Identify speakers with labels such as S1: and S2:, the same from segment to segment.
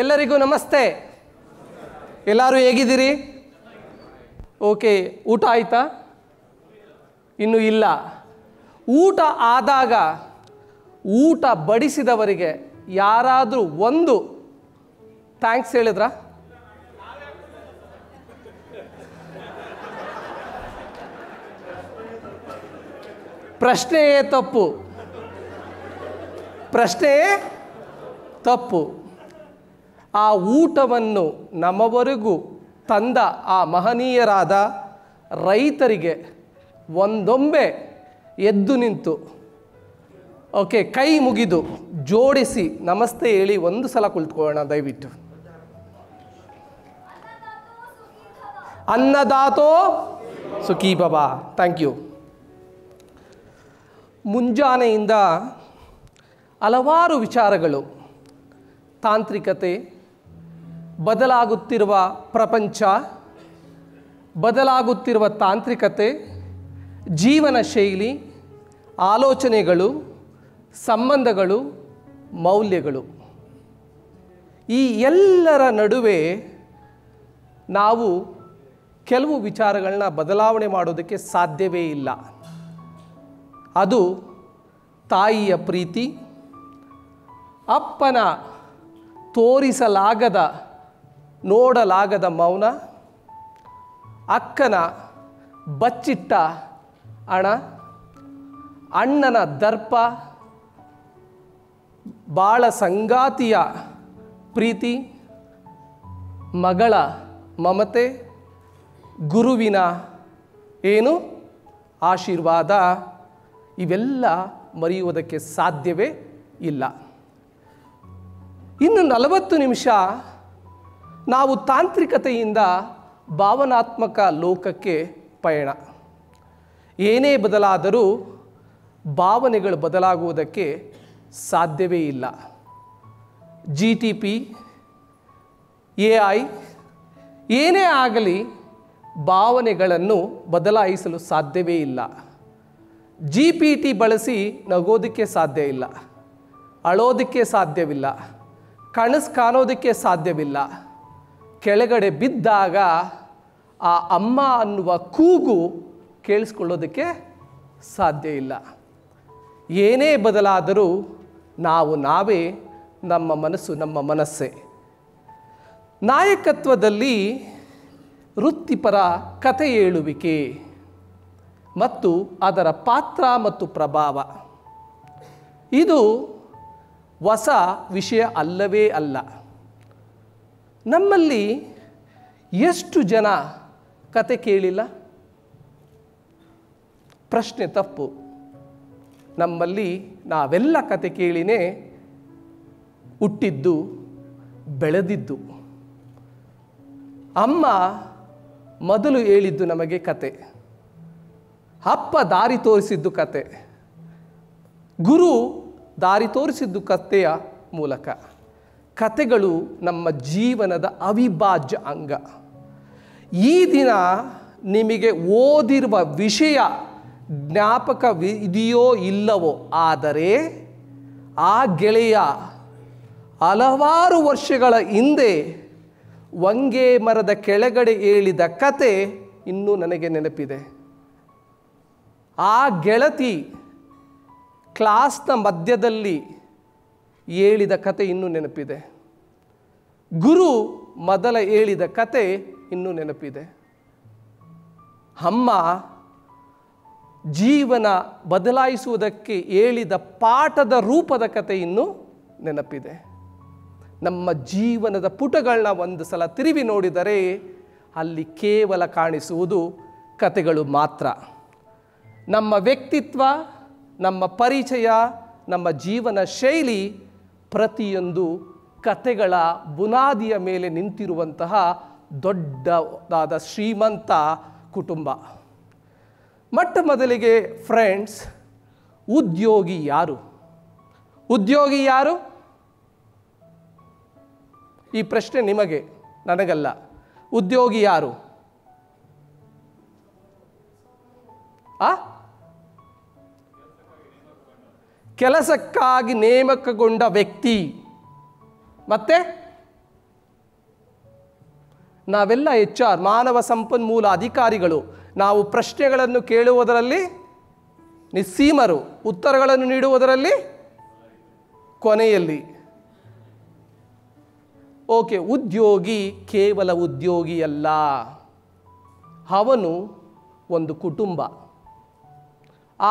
S1: ಎಲ್ಲರಿಗೂ ನಮಸ್ತೆ ಎಲ್ಲರೂ ಹೇಗಿದ್ದೀರಿ ಓಕೆ ಊಟ ಆಯ್ತಾ ಇನ್ನು ಇಲ್ಲ ಊಟ ಆದಾಗ ಊಟ ಬಡಿಸಿದವರಿಗೆ ಯಾರಾದರೂ ಒಂದು ಥ್ಯಾಂಕ್ಸ್ ಹೇಳಿದ್ರಾ ಪ್ರಶ್ನೆಯೇ ತಪ್ಪು ಪ್ರಶ್ನೆಯೇ ತಪ್ಪು ಆ ಊಟವನ್ನು ನಮ್ಮವರೆಗೂ ತಂದ ಆ ಮಹನೀಯರಾದ ರೈತರಿಗೆ ಒಂದೊಮ್ಮೆ ಎದ್ದು ನಿಂತು ಓಕೆ ಕೈ ಮುಗಿದು ಜೋಡಿಸಿ ನಮಸ್ತೆ ಹೇಳಿ ಒಂದು ಸಲ ಕುಳಿತುಕೊಳ್ಳೋಣ ದಯವಿಟ್ಟು ಅನ್ನದಾತೋ ಸುಖಿ ಬಾಬಾ ಥ್ಯಾಂಕ್ ಯು ಮುಂಜಾನೆಯಿಂದ ಹಲವಾರು ವಿಚಾರಗಳು ತಾಂತ್ರಿಕತೆ ಬದಲಾಗುತ್ತಿರುವ ಪ್ರಪಂಚ ಬದಲಾಗುತ್ತಿರುವ ತಾಂತ್ರಿಕತೆ ಜೀವನ ಶೈಲಿ ಆಲೋಚನೆಗಳು ಸಂಬಂಧಗಳು ಮೌಲ್ಯಗಳು ಈ ಎಲ್ಲರ ನಡುವೆ ನಾವು ಕೆಲವು ವಿಚಾರಗಳನ್ನ ಬದಲಾವಣೆ ಮಾಡೋದಕ್ಕೆ ಸಾಧ್ಯವೇ ಇಲ್ಲ ಅದು ತಾಯಿಯ ಪ್ರೀತಿ ಅಪ್ಪನ ತೋರಿಸಲಾಗದ ನೋಡಲಾಗದ ಮೌನ ಅಕ್ಕನ ಬಚ್ಚಿಟ್ಟ ಅಣ ಅಣ್ಣನ ದರ್ಪ ಬಾಳ ಸಂಗಾತಿಯ ಪ್ರೀತಿ ಮಗಳ ಮಮತೆ ಗುರುವಿನ ಏನು ಆಶೀರ್ವಾದ ಇವೆಲ್ಲ ಮರೆಯುವುದಕ್ಕೆ ಸಾಧ್ಯವೇ ಇಲ್ಲ ಇನ್ನು ನಲವತ್ತು ನಿಮಿಷ ನಾವು ತಾಂತ್ರಿಕತೆಯಿಂದ ಭಾವನಾತ್ಮಕ ಲೋಕಕ್ಕೆ ಪಯಣ ಏನೇ ಬದಲಾದರೂ ಭಾವನೆಗಳು ಬದಲಾಗುವುದಕ್ಕೆ ಸಾಧ್ಯವೇ ಇಲ್ಲ G T P A I ಏನೇ ಆಗಲಿ ಭಾವನೆಗಳನ್ನು ಬದಲಾಯಿಸಲು ಸಾಧ್ಯವೇ ಇಲ್ಲ ಜಿ ಪಿ ಟಿ ಬಳಸಿ ನಗೋದಕ್ಕೆ ಸಾಧ್ಯ ಇಲ್ಲ ಅಳೋದಕ್ಕೆ ಸಾಧ್ಯವಿಲ್ಲ ಕನಸು ಕಾಣೋದಕ್ಕೆ ಸಾಧ್ಯವಿಲ್ಲ ಕೆಳಗಡೆ ಬಿದ್ದಾಗ ಆ ಅಮ್ಮ ಅನ್ನುವ ಕೂಗು ಕೇಳಿಸ್ಕೊಳ್ಳೋದಕ್ಕೆ ಸಾಧ್ಯ ಇಲ್ಲ ಏನೇ ಬದಲಾದರೂ ನಾವು ನಾವೇ ನಮ್ಮ ಮನಸ್ಸು ನಮ್ಮ ಮನಸ್ಸೇ ನಾಯಕತ್ವದಲ್ಲಿ ವೃತ್ತಿಪರ ಕಥೆ ಹೇಳುವಿಕೆ ಮತ್ತು ಅದರ ಪಾತ್ರ ಮತ್ತು ಪ್ರಭಾವ ಇದು ಹೊಸ ವಿಷಯ ಅಲ್ಲವೇ ಅಲ್ಲ ನಮ್ಮಲ್ಲಿ ಎಷ್ಟು ಜನ ಕತೆ ಕೇಳಿಲ್ಲ ಪ್ರಶ್ನೆ ತಪ್ಪು ನಮ್ಮಲ್ಲಿ ನಾವೆಲ್ಲ ಕತೆ ಕೇಳಿನೇ ಹುಟ್ಟಿದ್ದು ಬೆಳೆದಿದ್ದು ಅಮ್ಮ ಮೊದಲು ಹೇಳಿದ್ದು ನಮಗೆ ಕತೆ ಅಪ್ಪ ದಾರಿ ತೋರಿಸಿದ್ದು ಕತೆ ಗುರು ದಾರಿ ತೋರಿಸಿದ್ದು ಕತೆಯ ಮೂಲಕ ಕತೆಗಳು ನಮ್ಮ ಜೀವನದ ಅವಿಭಾಜ್ಯ ಅಂಗ ಈ ದಿನ ನಿಮಗೆ ಓದಿರುವ ವಿಷಯ ಜ್ಞಾಪಕ ಇದೆಯೋ ಇಲ್ಲವೋ ಆದರೆ ಆ ಗೆಳೆಯ ಹಲವಾರು ವರ್ಷಗಳ ಹಿಂದೆ ವಂಗೆ ಮರದ ಕೆಳಗಡೆ ಹೇಳಿದ ಕತೆ ಇನ್ನೂ ನನಗೆ ನೆನಪಿದೆ ಆ ಗೆಳತಿ ಕ್ಲಾಸ್ನ ಮಧ್ಯದಲ್ಲಿ ಹೇಳಿದ ಕತೆ ಇನ್ನೂ ನೆನಪಿದೆ ಗುರು ಮೊದಲ ಹೇಳಿದ ಕತೆ ಇನ್ನೂ ನೆನಪಿದೆ ಅಮ್ಮ ಜೀವನ ಬದಲಾಯಿಸುವುದಕ್ಕೆ ಹೇಳಿದ ಪಾಠದ ರೂಪದ ಕತೆ ಇನ್ನೂ ನೆನಪಿದೆ ನಮ್ಮ ಜೀವನದ ಪುಟಗಳನ್ನ ಒಂದು ಸಲ ತಿರುವಿ ನೋಡಿದರೆ ಅಲ್ಲಿ ಕೇವಲ ಕಾಣಿಸುವುದು ಕತೆಗಳು ಮಾತ್ರ ನಮ್ಮ ವ್ಯಕ್ತಿತ್ವ ನಮ್ಮ ಪರಿಚಯ ನಮ್ಮ ಜೀವನ ಶೈಲಿ ಪ್ರತಿಯೊಂದು ಕತೆಗಳ ಬುನಾದಿಯ ಮೇಲೆ ನಿಂತಿರುವಂತಹ ದೊಡ್ಡದಾದ ಶ್ರೀಮಂತ ಕುಟುಂಬ ಮೊಟ್ಟ ಮೊದಲಿಗೆ ಫ್ರೆಂಡ್ಸ್ ಉದ್ಯೋಗಿ ಯಾರು ಉದ್ಯೋಗಿ ಯಾರು ಈ ಪ್ರಶ್ನೆ ನಿಮಗೆ ನನಗಲ್ಲ ಉದ್ಯೋಗಿ ಯಾರು ಆ ಕೆಲಸಕ್ಕಾಗಿ ನೇಮಕಗೊಂಡ ವ್ಯಕ್ತಿ ಮತ್ತೆ ನಾವೆಲ್ಲ ಎಚ್ ಆರ್ ಮಾನವ ಸಂಪನ್ಮೂಲ ಅಧಿಕಾರಿಗಳು ನಾವು ಪ್ರಶ್ನೆಗಳನ್ನು ಕೇಳುವುದರಲ್ಲಿ ನಿಸ್ಸೀಮರು ಉತ್ತರಗಳನ್ನು ನೀಡುವುದರಲ್ಲಿ ಕೊನೆಯಲ್ಲಿ ಓಕೆ ಉದ್ಯೋಗಿ ಕೇವಲ ಉದ್ಯೋಗಿಯಲ್ಲ ಅವನು ಒಂದು ಕುಟುಂಬ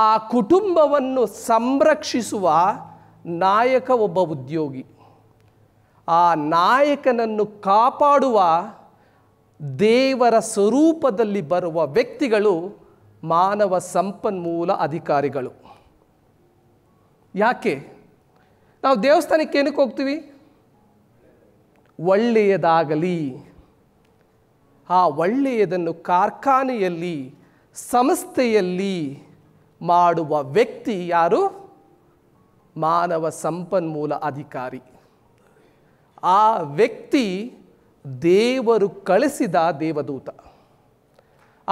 S1: ಆ ಕುಟುಂಬವನ್ನು ಸಂರಕ್ಷಿಸುವ ನಾಯಕ ಒಬ್ಬ ಉದ್ಯೋಗಿ ಆ ನಾಯಕನನ್ನು ಕಾಪಾಡುವ ದೇವರ ಸ್ವರೂಪದಲ್ಲಿ ಬರುವ ವ್ಯಕ್ತಿಗಳು ಮಾನವ ಸಂಪನ್ಮೂಲ ಅಧಿಕಾರಿಗಳು ಯಾಕೆ ನಾವು ದೇವಸ್ಥಾನಕ್ಕೆ ಏನಕ್ಕೆ ಹೋಗ್ತೀವಿ ಒಳ್ಳೆಯದಾಗಲಿ ಆ ಒಳ್ಳೆಯದನ್ನು ಕಾರ್ಖಾನೆಯಲ್ಲಿ ಸಂಸ್ಥೆಯಲ್ಲಿ ಮಾಡುವ ವ್ಯಕ್ತಿ ಯಾರು ಮಾನವ ಸಂಪನ್ಮೂಲ ಅಧಿಕಾರಿ ಆ ವ್ಯಕ್ತಿ ದೇವರು ಕಳಿಸಿದ ದೇವದೂತ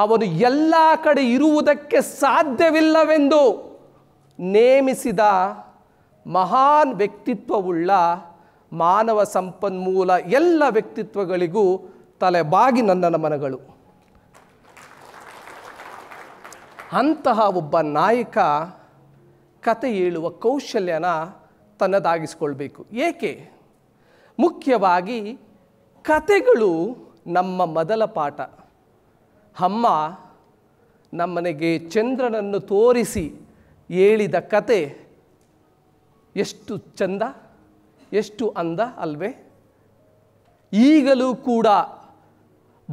S1: ಅವನು ಎಲ್ಲ ಕಡೆ ಇರುವುದಕ್ಕೆ ಸಾಧ್ಯವಿಲ್ಲವೆಂದು ನೇಮಿಸಿದ ಮಹಾನ್ ವ್ಯಕ್ತಿತ್ವವುಳ್ಳ ಮಾನವ ಸಂಪನ್ಮೂಲ ಎಲ್ಲ ವ್ಯಕ್ತಿತ್ವಗಳಿಗೂ ತಲೆಬಾಗಿ ನನ್ನ ನಮನಗಳು ಅಂತಹ ಒಬ್ಬ ನಾಯಕ ಕತೆ ಹೇಳುವ ಕೌಶಲ್ಯನ ತನ್ನದಾಗಿಸಿಕೊಳ್ಬೇಕು ಏಕೆ ಮುಖ್ಯವಾಗಿ ಕತೆಗಳು ನಮ್ಮ ಮೊದಲ ಪಾಠ ಅಮ್ಮ ನಮ್ಮನೆಗೆ ಚಂದ್ರನನ್ನು ತೋರಿಸಿ ಹೇಳಿದ ಕತೆ ಎಷ್ಟು ಚಂದ ಎಷ್ಟು ಅಂದ ಅಲ್ವೇ ಈಗಲೂ ಕೂಡ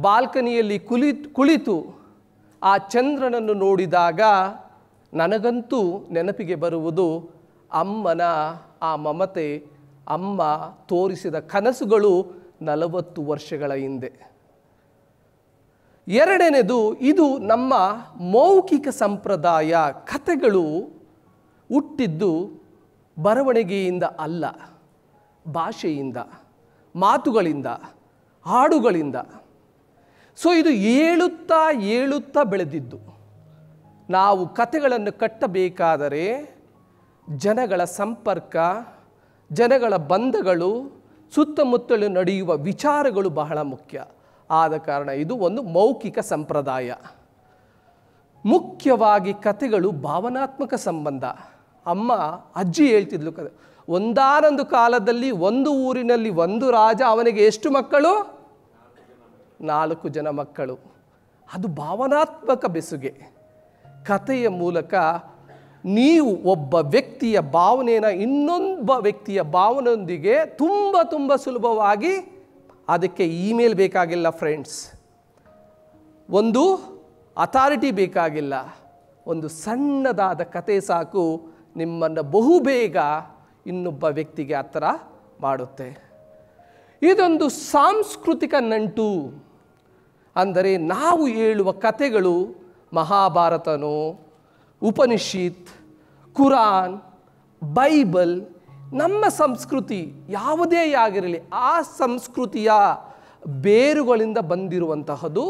S1: ಬಾಲ್ಕನಿಯಲ್ಲಿ ಕುಳಿತು ಕುಳಿತು ಆ ಚಂದ್ರನನ್ನು ನೋಡಿದಾಗ ನನಗಂತೂ ನೆನಪಿಗೆ ಬರುವುದು ಅಮ್ಮನ ಆ ಮಮತೆ ಅಮ್ಮ ತೋರಿಸಿದ ಕನಸುಗಳು ನಲವತ್ತು ವರ್ಷಗಳ ಹಿಂದೆ ಎರಡನೇದು ಇದು ನಮ್ಮ ಮೌಖಿಕ ಸಂಪ್ರದಾಯ ಕಥೆಗಳು ಹುಟ್ಟಿದ್ದು ಬರವಣಿಗೆಯಿಂದ ಅಲ್ಲ ಭಾಷೆಯಿಂದ ಮಾತುಗಳಿಂದ ಹಾಡುಗಳಿಂದ ಸೊ ಇದು ಏಳುತ್ತಾ ಏಳುತ್ತಾ ಬೆಳೆದಿದ್ದು ನಾವು ಕಥೆಗಳನ್ನು ಕಟ್ಟಬೇಕಾದರೆ ಜನಗಳ ಸಂಪರ್ಕ ಜನಗಳ ಬಂಧಗಳು ಸುತ್ತಮುತ್ತಲು ನಡೆಯುವ ವಿಚಾರಗಳು ಬಹಳ ಮುಖ್ಯ ಆದ ಕಾರಣ ಇದು ಒಂದು ಮೌಖಿಕ ಸಂಪ್ರದಾಯ ಮುಖ್ಯವಾಗಿ ಕಥೆಗಳು ಭಾವನಾತ್ಮಕ ಸಂಬಂಧ ಅಮ್ಮ ಅಜ್ಜಿ ಹೇಳ್ತಿದ್ಲು ಕತೆ ಒಂದಾನೊಂದು ಕಾಲದಲ್ಲಿ ಒಂದು ಊರಿನಲ್ಲಿ ಒಂದು ರಾಜ ಅವನಿಗೆ ಎಷ್ಟು ಮಕ್ಕಳು ನಾಲ್ಕು ಜನ ಮಕ್ಕಳು ಅದು ಭಾವನಾತ್ಮಕ ಬೆಸುಗೆ ಕಥೆಯ ಮೂಲಕ ನೀವು ಒಬ್ಬ ವ್ಯಕ್ತಿಯ ಭಾವನೆಯನ್ನು ಇನ್ನೊಬ್ಬ ವ್ಯಕ್ತಿಯ ಭಾವನೆಯೊಂದಿಗೆ ತುಂಬ ತುಂಬ ಸುಲಭವಾಗಿ ಅದಕ್ಕೆ ಇಮೇಲ್ ಬೇಕಾಗಿಲ್ಲ ಫ್ರೆಂಡ್ಸ್ ಒಂದು ಅಥಾರಿಟಿ ಬೇಕಾಗಿಲ್ಲ ಒಂದು ಸಣ್ಣದಾದ ಕತೆ ಸಾಕು ನಿಮ್ಮನ್ನು ಬಹುಬೇಗ ಇನ್ನೊಬ್ಬ ವ್ಯಕ್ತಿಗೆ ಆ ಥರ ಮಾಡುತ್ತೆ ಇದೊಂದು ಸಾಂಸ್ಕೃತಿಕ ನಂಟು ಅಂದರೆ ನಾವು ಹೇಳುವ ಕತೆಗಳು ಮಹಾಭಾರತನೋ ಉಪನಿಷತ್ ಕುರಾನ್ ಬೈಬಲ್ ನಮ್ಮ ಸಂಸ್ಕೃತಿ ಯಾವುದೇ ಆಗಿರಲಿ ಆ ಸಂಸ್ಕೃತಿಯ ಬೇರುಗಳಿಂದ ಬಂದಿರುವಂತಹದು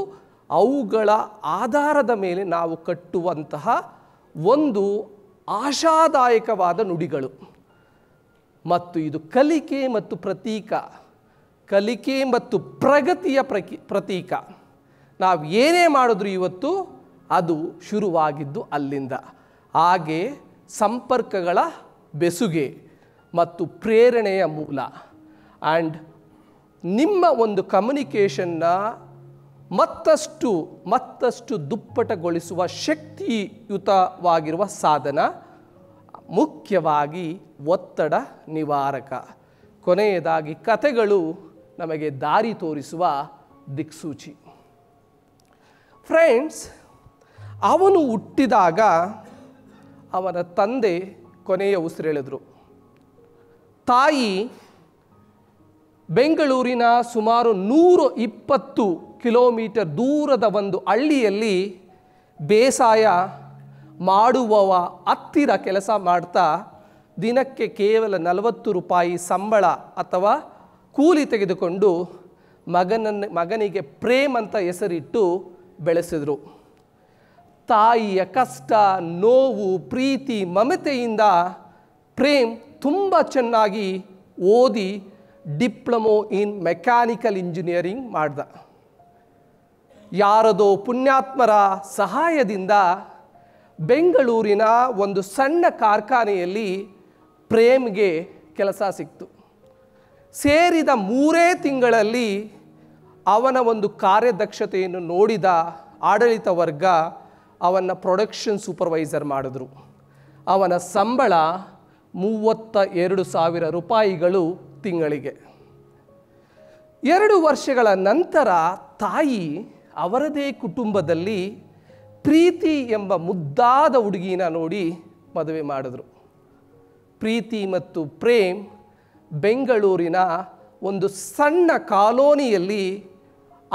S1: ಅವುಗಳ ಆಧಾರದ ಮೇಲೆ ನಾವು ಕಟ್ಟುವಂತಹ ಒಂದು ಆಶಾದಾಯಕವಾದ ನುಡಿಗಳು ಮತ್ತು ಇದು ಕಲಿಕೆ ಮತ್ತು ಪ್ರತೀಕ ಕಲಿಕೆ ಮತ್ತು ಪ್ರಗತಿಯ ಪ್ರಕಿ ಪ್ರತೀಕ ನಾವು ಏನೇ ಮಾಡಿದ್ರು ಇವತ್ತು ಅದು ಶುರುವಾಗಿದ್ದು ಅಲ್ಲಿಂದ ಹಾಗೆ ಸಂಪರ್ಕಗಳ ಬೆಸುಗೆ ಮತ್ತು ಪ್ರೇರಣೆಯ ಮೂಲ ಆ್ಯಂಡ್ ನಿಮ್ಮ ಒಂದು ಕಮ್ಯುನಿಕೇಷನ್ನ ಮತ್ತಷ್ಟು ಮತ್ತಷ್ಟು ದುಪ್ಪಟಗೊಳಿಸುವ ಶಕ್ತಿಯುತವಾಗಿರುವ ಸಾಧನ ಮುಖ್ಯವಾಗಿ ಒತ್ತಡ ನಿವಾರಕ ಕೊನೆಯದಾಗಿ ಕಥೆಗಳು ನಮಗೆ ದಾರಿ ತೋರಿಸುವ ದಿಕ್ಸೂಚಿ ಫ್ರೆಂಡ್ಸ್ ಅವನು ಹುಟ್ಟಿದಾಗ ಅವನ ತಂದೆ ಕೊನೆಯ ಉಸಿರೆಳೆದರು ತಾಯಿ ಬೆಂಗಳೂರಿನ ಸುಮಾರು ನೂರು ಇಪ್ಪತ್ತು ಕಿಲೋಮೀಟರ್ ದೂರದ ಒಂದು ಹಳ್ಳಿಯಲ್ಲಿ ಬೇಸಾಯ ಮಾಡುವವ ಹತ್ತಿರ ಕೆಲಸ ಮಾಡ್ತಾ ದಿನಕ್ಕೆ ಕೇವಲ ನಲವತ್ತು ರೂಪಾಯಿ ಸಂಬಳ ಅಥವಾ ಕೂಲಿ ತೆಗೆದುಕೊಂಡು ಮಗನನ್ನು ಮಗನಿಗೆ ಪ್ರೇಮ್ ಅಂತ ಹೆಸರಿಟ್ಟು ಬೆಳೆಸಿದರು ತಾಯಿಯ ಕಷ್ಟ ನೋವು ಪ್ರೀತಿ ಮಮತೆಯಿಂದ ಪ್ರೇಮ್ ತುಂಬ ಚೆನ್ನಾಗಿ ಓದಿ ಡಿಪ್ಲೊಮೊ ಇನ್ ಮೆಕ್ಯಾನಿಕಲ್ ಇಂಜಿನಿಯರಿಂಗ್ ಮಾಡ್ದ ಯಾರದೋ ಪುಣ್ಯಾತ್ಮರ ಸಹಾಯದಿಂದ ಬೆಂಗಳೂರಿನ ಒಂದು ಸಣ್ಣ ಕಾರ್ಖಾನೆಯಲ್ಲಿ ಪ್ರೇಮ್ಗೆ ಕೆಲಸ ಸಿಕ್ತು ಸೇರಿದ ಮೂರೇ ತಿಂಗಳಲ್ಲಿ ಅವನ ಒಂದು ಕಾರ್ಯದಕ್ಷತೆಯನ್ನು ನೋಡಿದ ಆಡಳಿತ ವರ್ಗ ಅವನ ಪ್ರೊಡಕ್ಷನ್ ಸೂಪರ್ವೈಸರ್ ಮಾಡಿದ್ರು ಅವನ ಸಂಬಳ ಮೂವತ್ತ ಎರಡು ಸಾವಿರ ರೂಪಾಯಿಗಳು ತಿಂಗಳಿಗೆ ಎರಡು ವರ್ಷಗಳ ನಂತರ ತಾಯಿ ಅವರದೇ ಕುಟುಂಬದಲ್ಲಿ ಪ್ರೀತಿ ಎಂಬ ಮುದ್ದಾದ ಹುಡುಗಿನ ನೋಡಿ ಮದುವೆ ಮಾಡಿದ್ರು ಪ್ರೀತಿ ಮತ್ತು ಪ್ರೇಮ್ ಬೆಂಗಳೂರಿನ ಒಂದು ಸಣ್ಣ ಕಾಲೋನಿಯಲ್ಲಿ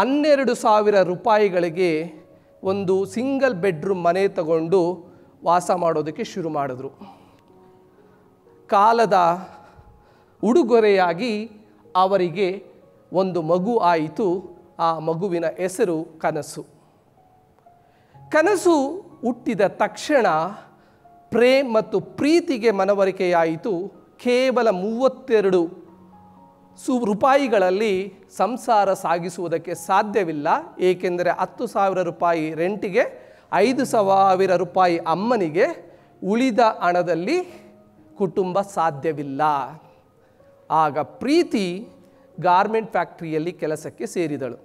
S1: ಹನ್ನೆರಡು ಸಾವಿರ ರೂಪಾಯಿಗಳಿಗೆ ಒಂದು ಸಿಂಗಲ್ ಬೆಡ್ರೂಮ್ ಮನೆ ತಗೊಂಡು ವಾಸ ಮಾಡೋದಕ್ಕೆ ಶುರು ಮಾಡಿದ್ರು ಕಾಲದ ಉಡುಗೊರೆಯಾಗಿ ಅವರಿಗೆ ಒಂದು ಮಗು ಆಯಿತು ಆ ಮಗುವಿನ ಹೆಸರು ಕನಸು ಕನಸು ಹುಟ್ಟಿದ ತಕ್ಷಣ ಪ್ರೇಮ್ ಮತ್ತು ಪ್ರೀತಿಗೆ ಮನವರಿಕೆಯಾಯಿತು ಕೇವಲ ಮೂವತ್ತೆರಡು ಸು ರೂಪಾಯಿಗಳಲ್ಲಿ ಸಂಸಾರ ಸಾಗಿಸುವುದಕ್ಕೆ ಸಾಧ್ಯವಿಲ್ಲ ಏಕೆಂದರೆ ಹತ್ತು ಸಾವಿರ ರೂಪಾಯಿ ರೆಂಟಿಗೆ ಐದು ಸಾವಿರ ರೂಪಾಯಿ ಅಮ್ಮನಿಗೆ ಉಳಿದ ಹಣದಲ್ಲಿ ಕುಟುಂಬ ಸಾಧ್ಯವಿಲ್ಲ ಆಗ ಪ್ರೀತಿ ಗಾರ್ಮೆಂಟ್ ಫ್ಯಾಕ್ಟ್ರಿಯಲ್ಲಿ ಕೆಲಸಕ್ಕೆ ಸೇರಿದಳು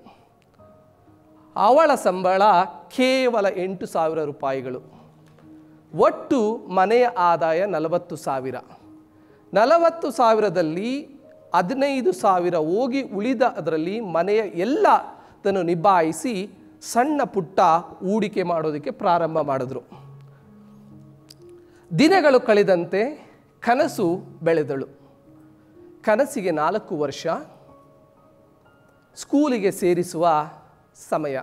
S1: ಅವಳ ಸಂಬಳ ಕೇವಲ ಎಂಟು ಸಾವಿರ ರೂಪಾಯಿಗಳು ಒಟ್ಟು ಮನೆಯ ಆದಾಯ ನಲವತ್ತು ಸಾವಿರ ನಲವತ್ತು ಸಾವಿರದಲ್ಲಿ ಹದಿನೈದು ಸಾವಿರ ಹೋಗಿ ಉಳಿದ ಅದರಲ್ಲಿ ಮನೆಯ ಎಲ್ಲ ನಿಭಾಯಿಸಿ ಸಣ್ಣ ಪುಟ್ಟ ಹೂಡಿಕೆ ಮಾಡೋದಕ್ಕೆ ಪ್ರಾರಂಭ ಮಾಡಿದ್ರು ದಿನಗಳು ಕಳೆದಂತೆ ಕನಸು ಬೆಳೆದಳು ಕನಸಿಗೆ ನಾಲ್ಕು ವರ್ಷ ಸ್ಕೂಲಿಗೆ ಸೇರಿಸುವ ಸಮಯ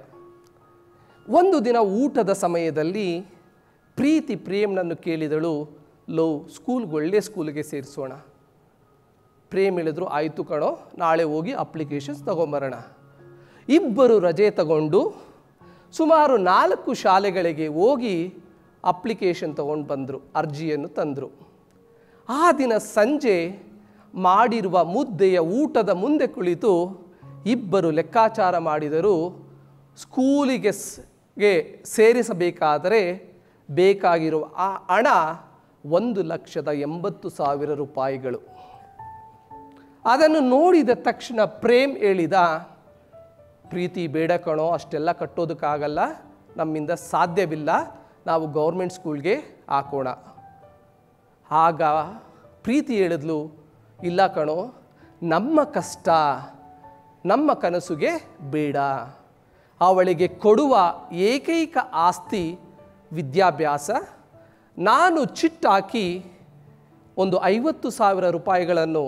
S1: ಒಂದು ದಿನ ಊಟದ ಸಮಯದಲ್ಲಿ ಪ್ರೀತಿ ಪ್ರೇಮ್ನನ್ನು ಕೇಳಿದಳು ಲೋ ಸ್ಕೂಲ್ಗೆ ಒಳ್ಳೆ ಸ್ಕೂಲಿಗೆ ಸೇರಿಸೋಣ ಪ್ರೇಮ್ ಹೇಳಿದ್ರು ಆಯಿತು ಕಣೋ ನಾಳೆ ಹೋಗಿ ಅಪ್ಲಿಕೇಶನ್ಸ್ ತಗೊಂಬರೋಣ ಇಬ್ಬರು ರಜೆ ತಗೊಂಡು ಸುಮಾರು ನಾಲ್ಕು ಶಾಲೆಗಳಿಗೆ ಹೋಗಿ ಅಪ್ಲಿಕೇಶನ್ ತಗೊಂಡು ಬಂದರು ಅರ್ಜಿಯನ್ನು ತಂದರು ಆ ದಿನ ಸಂಜೆ ಮಾಡಿರುವ ಮುದ್ದೆಯ ಊಟದ ಮುಂದೆ ಕುಳಿತು ಇಬ್ಬರು ಲೆಕ್ಕಾಚಾರ ಮಾಡಿದರು ಸ್ಕೂಲಿಗೆ ಸೇರಿಸಬೇಕಾದರೆ ಬೇಕಾಗಿರುವ ಆ ಹಣ ಒಂದು ಲಕ್ಷದ ಎಂಬತ್ತು ಸಾವಿರ ರೂಪಾಯಿಗಳು ಅದನ್ನು ನೋಡಿದ ತಕ್ಷಣ ಪ್ರೇಮ್ ಹೇಳಿದ ಪ್ರೀತಿ ಬೇಡ ಕಣೋ ಅಷ್ಟೆಲ್ಲ ಕಟ್ಟೋದಕ್ಕಾಗಲ್ಲ ನಮ್ಮಿಂದ ಸಾಧ್ಯವಿಲ್ಲ ನಾವು ಗೌರ್ಮೆಂಟ್ ಸ್ಕೂಲ್ಗೆ ಹಾಕೋಣ ಆಗ ಪ್ರೀತಿ ಹೇಳಿದ್ಲು ಇಲ್ಲ ಕಣೋ ನಮ್ಮ ಕಷ್ಟ ನಮ್ಮ ಕನಸುಗೆ ಬೇಡ ಅವಳಿಗೆ ಕೊಡುವ ಏಕೈಕ ಆಸ್ತಿ ವಿದ್ಯಾಭ್ಯಾಸ ನಾನು ಚಿಟ್ಟಾಕಿ ಒಂದು ಐವತ್ತು ಸಾವಿರ ರೂಪಾಯಿಗಳನ್ನು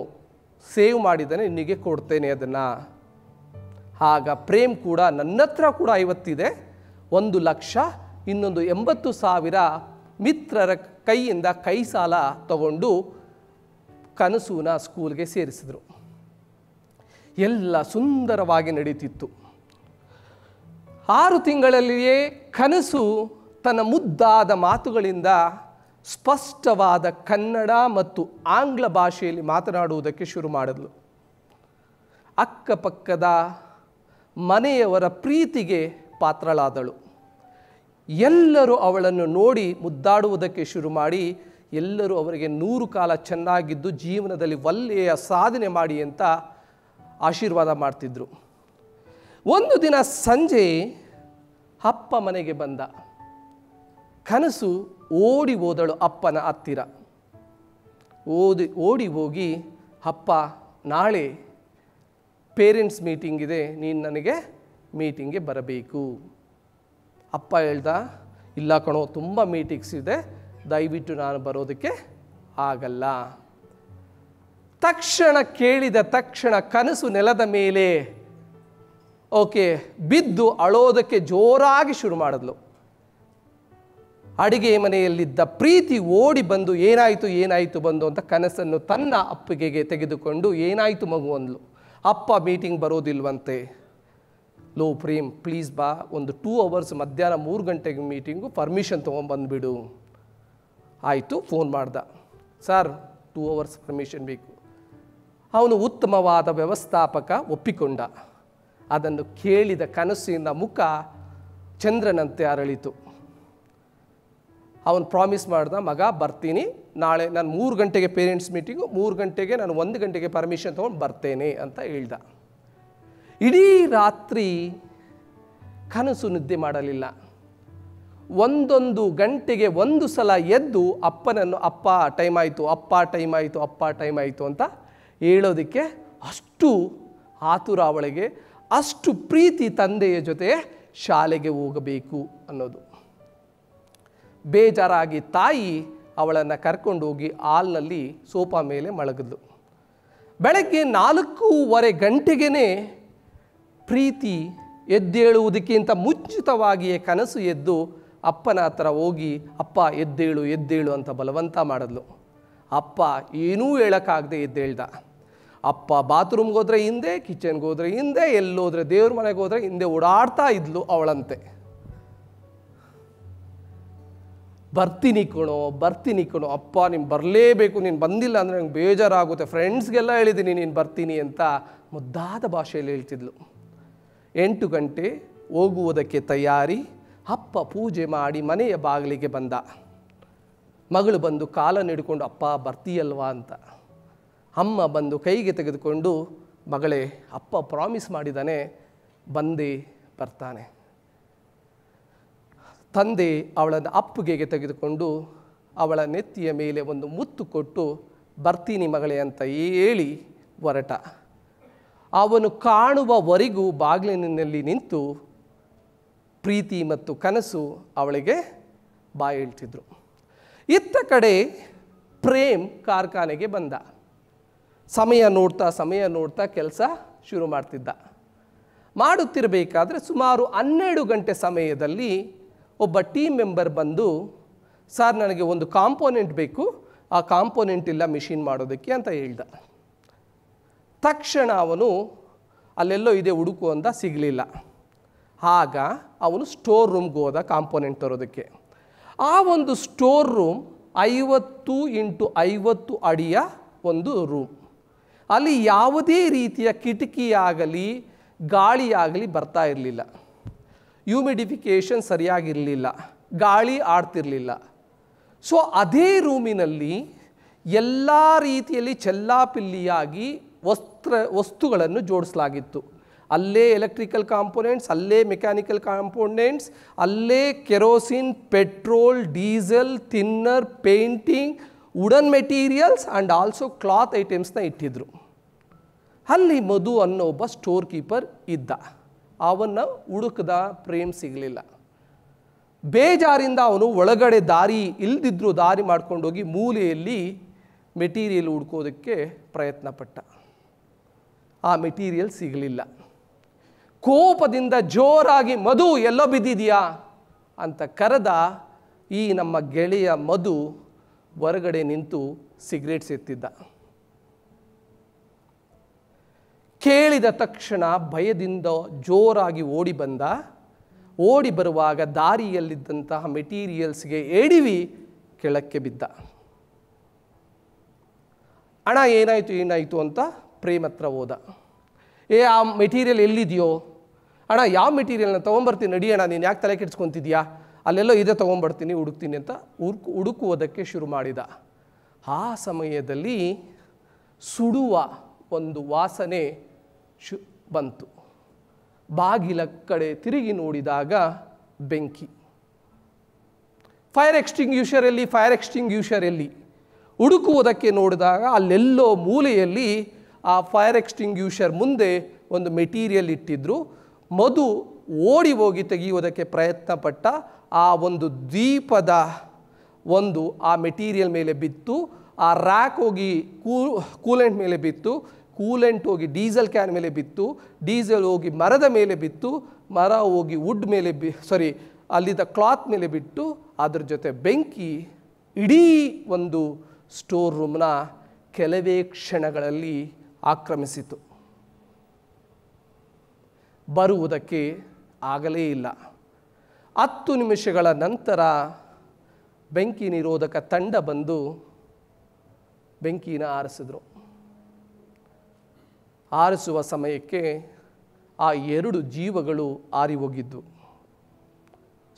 S1: ಸೇವ್ ಮಾಡಿದರೆ ನಿನಗೆ ಕೊಡ್ತೇನೆ ಅದನ್ನು ಆಗ ಪ್ರೇಮ್ ಕೂಡ ನನ್ನ ಹತ್ರ ಕೂಡ ಐವತ್ತಿದೆ ಒಂದು ಲಕ್ಷ ಇನ್ನೊಂದು ಎಂಬತ್ತು ಸಾವಿರ ಮಿತ್ರರ ಕೈಯಿಂದ ಕೈ ಸಾಲ ತಗೊಂಡು ಕನಸೂನ ಸ್ಕೂಲ್ಗೆ ಸೇರಿಸಿದರು ಎಲ್ಲ ಸುಂದರವಾಗಿ ನಡೀತಿತ್ತು ಆರು ತಿಂಗಳಲ್ಲಿಯೇ ಕನಸು ತನ್ನ ಮುದ್ದಾದ ಮಾತುಗಳಿಂದ ಸ್ಪಷ್ಟವಾದ ಕನ್ನಡ ಮತ್ತು ಆಂಗ್ಲ ಭಾಷೆಯಲ್ಲಿ ಮಾತನಾಡುವುದಕ್ಕೆ ಶುರು ಮಾಡಿದ್ಲು ಅಕ್ಕಪಕ್ಕದ ಮನೆಯವರ ಪ್ರೀತಿಗೆ ಪಾತ್ರಳಾದಳು ಎಲ್ಲರೂ ಅವಳನ್ನು ನೋಡಿ ಮುದ್ದಾಡುವುದಕ್ಕೆ ಶುರು ಮಾಡಿ ಎಲ್ಲರೂ ಅವರಿಗೆ ನೂರು ಕಾಲ ಚೆನ್ನಾಗಿದ್ದು ಜೀವನದಲ್ಲಿ ಒಳ್ಳೆಯ ಸಾಧನೆ ಮಾಡಿ ಅಂತ ಆಶೀರ್ವಾದ ಮಾಡ್ತಿದ್ರು ಒಂದು ದಿನ ಸಂಜೆ ಅಪ್ಪ ಮನೆಗೆ ಬಂದ ಕನಸು ಓಡಿ ಹೋದಳು ಅಪ್ಪನ ಹತ್ತಿರ ಓದಿ ಓಡಿ ಹೋಗಿ ಅಪ್ಪ ನಾಳೆ ಪೇರೆಂಟ್ಸ್ ಮೀಟಿಂಗ್ ಇದೆ ನೀನು ನನಗೆ ಮೀಟಿಂಗ್ಗೆ ಬರಬೇಕು ಅಪ್ಪ ಹೇಳ್ದ ಇಲ್ಲ ಕಣೋ ತುಂಬ ಮೀಟಿಂಗ್ಸ್ ಇದೆ ದಯವಿಟ್ಟು ನಾನು ಬರೋದಕ್ಕೆ ಆಗಲ್ಲ ತಕ್ಷಣ ಕೇಳಿದ ತಕ್ಷಣ ಕನಸು ನೆಲದ ಮೇಲೆ ಓಕೆ ಬಿದ್ದು ಅಳೋದಕ್ಕೆ ಜೋರಾಗಿ ಶುರು ಮಾಡಿದ್ಲು ಅಡಿಗೆ ಮನೆಯಲ್ಲಿದ್ದ ಪ್ರೀತಿ ಓಡಿ ಬಂದು ಏನಾಯಿತು ಏನಾಯಿತು ಬಂದು ಅಂತ ಕನಸನ್ನು ತನ್ನ ಅಪ್ಪಿಗೆಗೆ ತೆಗೆದುಕೊಂಡು ಏನಾಯಿತು ಮಗು ಅಂದ್ಲು ಅಪ್ಪ ಮೀಟಿಂಗ್ ಬರೋದಿಲ್ವಂತೆ ಲೋ ಪ್ರೇಮ್ ಪ್ಲೀಸ್ ಬಾ ಒಂದು ಟೂ ಅವರ್ಸ್ ಮಧ್ಯಾಹ್ನ ಮೂರು ಗಂಟೆಗೆ ಮೀಟಿಂಗು ಪರ್ಮಿಷನ್ ತೊಗೊಂಬಂದುಬಿಡು ಆಯಿತು ಫೋನ್ ಮಾಡ್ದ ಸರ್ ಟೂ ಅವರ್ಸ್ ಪರ್ಮಿಷನ್ ಬೇಕು ಅವನು ಉತ್ತಮವಾದ ವ್ಯವಸ್ಥಾಪಕ ಒಪ್ಪಿಕೊಂಡ ಅದನ್ನು ಕೇಳಿದ ಕನಸಿನ ಮುಖ ಚಂದ್ರನಂತೆ ಅರಳಿತು ಅವನು ಪ್ರಾಮಿಸ್ ಮಾಡಿದ ಮಗ ಬರ್ತೀನಿ ನಾಳೆ ನಾನು ಮೂರು ಗಂಟೆಗೆ ಪೇರೆಂಟ್ಸ್ ಮೀಟಿಂಗು ಮೂರು ಗಂಟೆಗೆ ನಾನು ಒಂದು ಗಂಟೆಗೆ ಪರ್ಮಿಷನ್ ತೊಗೊಂಡು ಬರ್ತೇನೆ ಅಂತ ಹೇಳ್ದ ಇಡೀ ರಾತ್ರಿ ಕನಸು ನಿದ್ದೆ ಮಾಡಲಿಲ್ಲ ಒಂದೊಂದು ಗಂಟೆಗೆ ಒಂದು ಸಲ ಎದ್ದು ಅಪ್ಪನನ್ನು ಅಪ್ಪ ಟೈಮ್ ಆಯಿತು ಅಪ್ಪ ಟೈಮ್ ಆಯಿತು ಅಪ್ಪ ಟೈಮ್ ಆಯಿತು ಅಂತ ಹೇಳೋದಕ್ಕೆ ಅಷ್ಟು ಆತುರ ಅವಳಿಗೆ ಅಷ್ಟು ಪ್ರೀತಿ ತಂದೆಯ ಜೊತೆ ಶಾಲೆಗೆ ಹೋಗಬೇಕು ಅನ್ನೋದು ಬೇಜಾರಾಗಿ ತಾಯಿ ಅವಳನ್ನು ಹೋಗಿ ಹಾಲ್ನಲ್ಲಿ ಸೋಫಾ ಮೇಲೆ ಮಳಗಿದ್ಲು ಬೆಳಗ್ಗೆ ನಾಲ್ಕೂವರೆ ಗಂಟೆಗೆ ಪ್ರೀತಿ ಎದ್ದೇಳುವುದಕ್ಕಿಂತ ಮುಂಚಿತವಾಗಿಯೇ ಕನಸು ಎದ್ದು ಅಪ್ಪನ ಹತ್ರ ಹೋಗಿ ಅಪ್ಪ ಎದ್ದೇಳು ಎದ್ದೇಳು ಅಂತ ಬಲವಂತ ಮಾಡಿದ್ಲು ಅಪ್ಪ ಏನೂ ಹೇಳೋಕ್ಕಾಗದೆ ಎದ್ದೇಳ್ದ ಅಪ್ಪ ಬಾತ್ರೂಮ್ಗೆ ಹೋದರೆ ಹಿಂದೆ ಕಿಚನ್ಗೆ ಹೋದರೆ ಹಿಂದೆ ಎಲ್ಲೋದ್ರೆ ದೇವ್ರ ಮನೆಗೆ ಹೋದರೆ ಹಿಂದೆ ಓಡಾಡ್ತಾ ಇದ್ಲು ಅವಳಂತೆ ಬರ್ತೀನಿ ಕಣು ಬರ್ತೀನಿ ಕಣು ಅಪ್ಪ ನೀನು ಬರಲೇಬೇಕು ನೀನು ಬಂದಿಲ್ಲ ಅಂದರೆ ನಂಗೆ ಬೇಜಾರಾಗುತ್ತೆ ಫ್ರೆಂಡ್ಸ್ಗೆಲ್ಲ ಹೇಳಿದ್ದೀನಿ ನೀನು ಬರ್ತೀನಿ ಅಂತ ಮುದ್ದಾದ ಭಾಷೆಯಲ್ಲಿ ಹೇಳ್ತಿದ್ಲು ಎಂಟು ಗಂಟೆ ಹೋಗುವುದಕ್ಕೆ ತಯಾರಿ ಅಪ್ಪ ಪೂಜೆ ಮಾಡಿ ಮನೆಯ ಬಾಗಿಲಿಗೆ ಬಂದ ಮಗಳು ಬಂದು ಕಾಲ ಹಿಡ್ಕೊಂಡು ಅಪ್ಪ ಬರ್ತೀಯಲ್ವಾ ಅಂತ ಅಮ್ಮ ಬಂದು ಕೈಗೆ ತೆಗೆದುಕೊಂಡು ಮಗಳೇ ಅಪ್ಪ ಪ್ರಾಮಿಸ್ ಮಾಡಿದಾನೆ ಬಂದೆ ಬರ್ತಾನೆ ತಂದೆ ಅವಳನ್ನು ಅಪ್ಪುಗೆಗೆ ತೆಗೆದುಕೊಂಡು ಅವಳ ನೆತ್ತಿಯ ಮೇಲೆ ಒಂದು ಮುತ್ತು ಕೊಟ್ಟು ಬರ್ತೀನಿ ಮಗಳೇ ಅಂತ ಹೇಳಿ ಹೊರಟ ಅವನು ಕಾಣುವವರೆಗೂ ಬಾಗಿಲಿನಲ್ಲಿ ನಿಂತು ಪ್ರೀತಿ ಮತ್ತು ಕನಸು ಅವಳಿಗೆ ಬಾಯಿ ಹೇಳ್ತಿದ್ರು ಇತ್ತ ಕಡೆ ಪ್ರೇಮ್ ಕಾರ್ಖಾನೆಗೆ ಬಂದ ಸಮಯ ನೋಡ್ತಾ ಸಮಯ ನೋಡ್ತಾ ಕೆಲಸ ಶುರು ಮಾಡ್ತಿದ್ದ ಮಾಡುತ್ತಿರಬೇಕಾದ್ರೆ ಸುಮಾರು ಹನ್ನೆರಡು ಗಂಟೆ ಸಮಯದಲ್ಲಿ ಒಬ್ಬ ಟೀಮ್ ಮೆಂಬರ್ ಬಂದು ಸರ್ ನನಗೆ ಒಂದು ಕಾಂಪೋನೆಂಟ್ ಬೇಕು ಆ ಕಾಂಪೋನೆಂಟ್ ಇಲ್ಲ ಮಿಷಿನ್ ಮಾಡೋದಕ್ಕೆ ಅಂತ ಹೇಳ್ದ ತಕ್ಷಣ ಅವನು ಅಲ್ಲೆಲ್ಲೋ ಇದೆ ಹುಡುಕು ಅಂತ ಸಿಗಲಿಲ್ಲ ಆಗ ಅವನು ಸ್ಟೋರ್ ರೂಮ್ಗೆ ಹೋದ ಕಾಂಪೋನೆಂಟ್ ತರೋದಕ್ಕೆ ಆ ಒಂದು ಸ್ಟೋರ್ ರೂಮ್ ಐವತ್ತು ಇಂಟು ಐವತ್ತು ಅಡಿಯ ಒಂದು ರೂಮ್ ಅಲ್ಲಿ ಯಾವುದೇ ರೀತಿಯ ಕಿಟಕಿಯಾಗಲಿ ಗಾಳಿಯಾಗಲಿ ಬರ್ತಾ ಇರಲಿಲ್ಲ ಹ್ಯೂಮಿಡಿಫಿಕೇಷನ್ ಸರಿಯಾಗಿರಲಿಲ್ಲ ಗಾಳಿ ಆಡ್ತಿರಲಿಲ್ಲ ಸೊ ಅದೇ ರೂಮಿನಲ್ಲಿ ಎಲ್ಲ ರೀತಿಯಲ್ಲಿ ಚೆಲ್ಲಾಪಿಲ್ಲಿಯಾಗಿ ವಸ್ತ್ರ ವಸ್ತುಗಳನ್ನು ಜೋಡಿಸಲಾಗಿತ್ತು ಅಲ್ಲೇ ಎಲೆಕ್ಟ್ರಿಕಲ್ ಕಾಂಪೊನೆಂಟ್ಸ್ ಅಲ್ಲೇ ಮೆಕ್ಯಾನಿಕಲ್ ಕಾಂಪೊನೆಂಟ್ಸ್ ಅಲ್ಲೇ kerosene petrol diesel thinner painting wooden materials and also cloth ಐಟಮ್ಸ್ನ ಇಟ್ಟಿದ್ದರು ಅಲ್ಲಿ ಮಧು ಅನ್ನೋ ಒಬ್ಬ ಸ್ಟೋರ್ ಕೀಪರ್ ಇದ್ದ ಅವನ್ನು ಹುಡುಕದ ಪ್ರೇಮ್ ಸಿಗಲಿಲ್ಲ ಬೇಜಾರಿಂದ ಅವನು ಒಳಗಡೆ ದಾರಿ ಇಲ್ದಿದ್ರು ದಾರಿ ಮಾಡ್ಕೊಂಡೋಗಿ ಮೂಲೆಯಲ್ಲಿ ಮೆಟೀರಿಯಲ್ ಹುಡ್ಕೋದಕ್ಕೆ ಪ್ರಯತ್ನ ಪಟ್ಟ ಆ ಮೆಟೀರಿಯಲ್ ಸಿಗಲಿಲ್ಲ ಕೋಪದಿಂದ ಜೋರಾಗಿ ಮಧು ಎಲ್ಲೋ ಬಿದ್ದಿದೆಯಾ ಅಂತ ಕರೆದ ಈ ನಮ್ಮ ಗೆಳೆಯ ಮಧು ಹೊರಗಡೆ ನಿಂತು ಸಿಗರೇಟ್ಸ್ ಎತ್ತಿದ್ದ ಕೇಳಿದ ತಕ್ಷಣ ಭಯದಿಂದ ಜೋರಾಗಿ ಓಡಿ ಬಂದ ಓಡಿ ಬರುವಾಗ ದಾರಿಯಲ್ಲಿದ್ದಂತಹ ಮೆಟೀರಿಯಲ್ಸ್ಗೆ ಏಡಿವಿ ಕೆಳಕ್ಕೆ ಬಿದ್ದ ಹಣ ಏನಾಯಿತು ಏನಾಯಿತು ಅಂತ ಪ್ರೇಮ್ ಹತ್ರ ಹೋದ ಏ ಆ ಮೆಟೀರಿಯಲ್ ಎಲ್ಲಿದೆಯೋ ಅಣ್ಣ ಯಾವ ಮೆಟೀರಿಯಲ್ನ ತೊಗೊಂಬರ್ತೀನಿ ನಡಿಯೋಣ ನೀನು ಯಾಕೆ ತಲೆ ಕೆಡ್ಸ್ಕೊತಿದ್ಯಾ ಅಲ್ಲೆಲ್ಲೋ ಇದೆ ತೊಗೊಂಬರ್ತೀನಿ ಹುಡುಕ್ತೀನಿ ಅಂತ ಹುಡುಕು ಹುಡುಕುವುದಕ್ಕೆ ಶುರು ಮಾಡಿದ ಆ ಸಮಯದಲ್ಲಿ ಸುಡುವ ಒಂದು ವಾಸನೆ ಶು ಬಂತು ಬಾಗಿಲ ಕಡೆ ತಿರುಗಿ ನೋಡಿದಾಗ ಬೆಂಕಿ ಫೈರ್ ಎಕ್ಸ್ಟಿಂಗ್ಯೂಷರ್ ಎಲ್ಲಿ ಫೈರ್ ಎಕ್ಸ್ಟಿಂಗ್ಯೂಷರ್ ಎಲ್ಲಿ ಹುಡುಕುವುದಕ್ಕೆ ನೋಡಿದಾಗ ಅಲ್ಲೆಲ್ಲೋ ಮೂಲೆಯಲ್ಲಿ ಆ ಫೈರ್ ಎಕ್ಸ್ಟಿಂಗ್ಯೂಷರ್ ಮುಂದೆ ಒಂದು ಮೆಟೀರಿಯಲ್ ಇಟ್ಟಿದ್ದರು ಮಧು ಓಡಿ ಹೋಗಿ ತೆಗೆಯುವುದಕ್ಕೆ ಪ್ರಯತ್ನ ಪಟ್ಟ ಆ ಒಂದು ದ್ವೀಪದ ಒಂದು ಆ ಮೆಟೀರಿಯಲ್ ಮೇಲೆ ಬಿತ್ತು ಆ ರ್ಯಾಕ್ ಹೋಗಿ ಕೂ ಕೂಲೆಂಟ್ ಮೇಲೆ ಬಿತ್ತು ಕೂಲೆಂಟ್ ಹೋಗಿ ಡೀಸೆಲ್ ಕ್ಯಾನ್ ಮೇಲೆ ಬಿತ್ತು ಡೀಸೆಲ್ ಹೋಗಿ ಮರದ ಮೇಲೆ ಬಿತ್ತು ಮರ ಹೋಗಿ ವುಡ್ ಮೇಲೆ ಬಿ ಸಾರಿ ಅಲ್ಲಿದ್ದ ಕ್ಲಾತ್ ಮೇಲೆ ಬಿಟ್ಟು ಅದ್ರ ಜೊತೆ ಬೆಂಕಿ ಇಡೀ ಒಂದು ಸ್ಟೋರ್ ರೂಮ್ನ ಕೆಲವೇ ಕ್ಷಣಗಳಲ್ಲಿ ಆಕ್ರಮಿಸಿತು ಬರುವುದಕ್ಕೆ ಆಗಲೇ ಇಲ್ಲ ಹತ್ತು ನಿಮಿಷಗಳ ನಂತರ ಬೆಂಕಿ ನಿರೋಧಕ ತಂಡ ಬಂದು ಬೆಂಕಿನ ಆರಿಸಿದ್ರು ಆರಿಸುವ ಸಮಯಕ್ಕೆ ಆ ಎರಡು ಜೀವಗಳು ಆರಿ ಹೋಗಿದ್ದು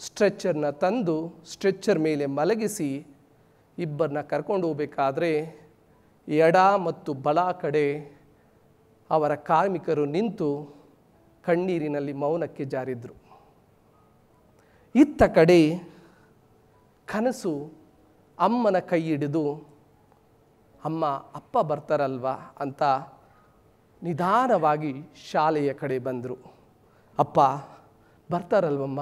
S1: ಸ್ಟ್ರೆಚ್ಚರ್ನ ತಂದು ಸ್ಟ್ರೆಚ್ಚರ್ ಮೇಲೆ ಮಲಗಿಸಿ ಇಬ್ಬರನ್ನ ಕರ್ಕೊಂಡು ಹೋಗಬೇಕಾದ್ರೆ ಎಡ ಮತ್ತು ಬಲ ಕಡೆ ಅವರ ಕಾರ್ಮಿಕರು ನಿಂತು ಕಣ್ಣೀರಿನಲ್ಲಿ ಮೌನಕ್ಕೆ ಜಾರಿದ್ರು ಇತ್ತ ಕಡೆ ಕನಸು ಅಮ್ಮನ ಕೈ ಹಿಡಿದು ಅಮ್ಮ ಅಪ್ಪ ಬರ್ತಾರಲ್ವಾ ಅಂತ ನಿಧಾನವಾಗಿ ಶಾಲೆಯ ಕಡೆ ಬಂದರು ಅಪ್ಪ ಬರ್ತಾರಲ್ವಮ್ಮ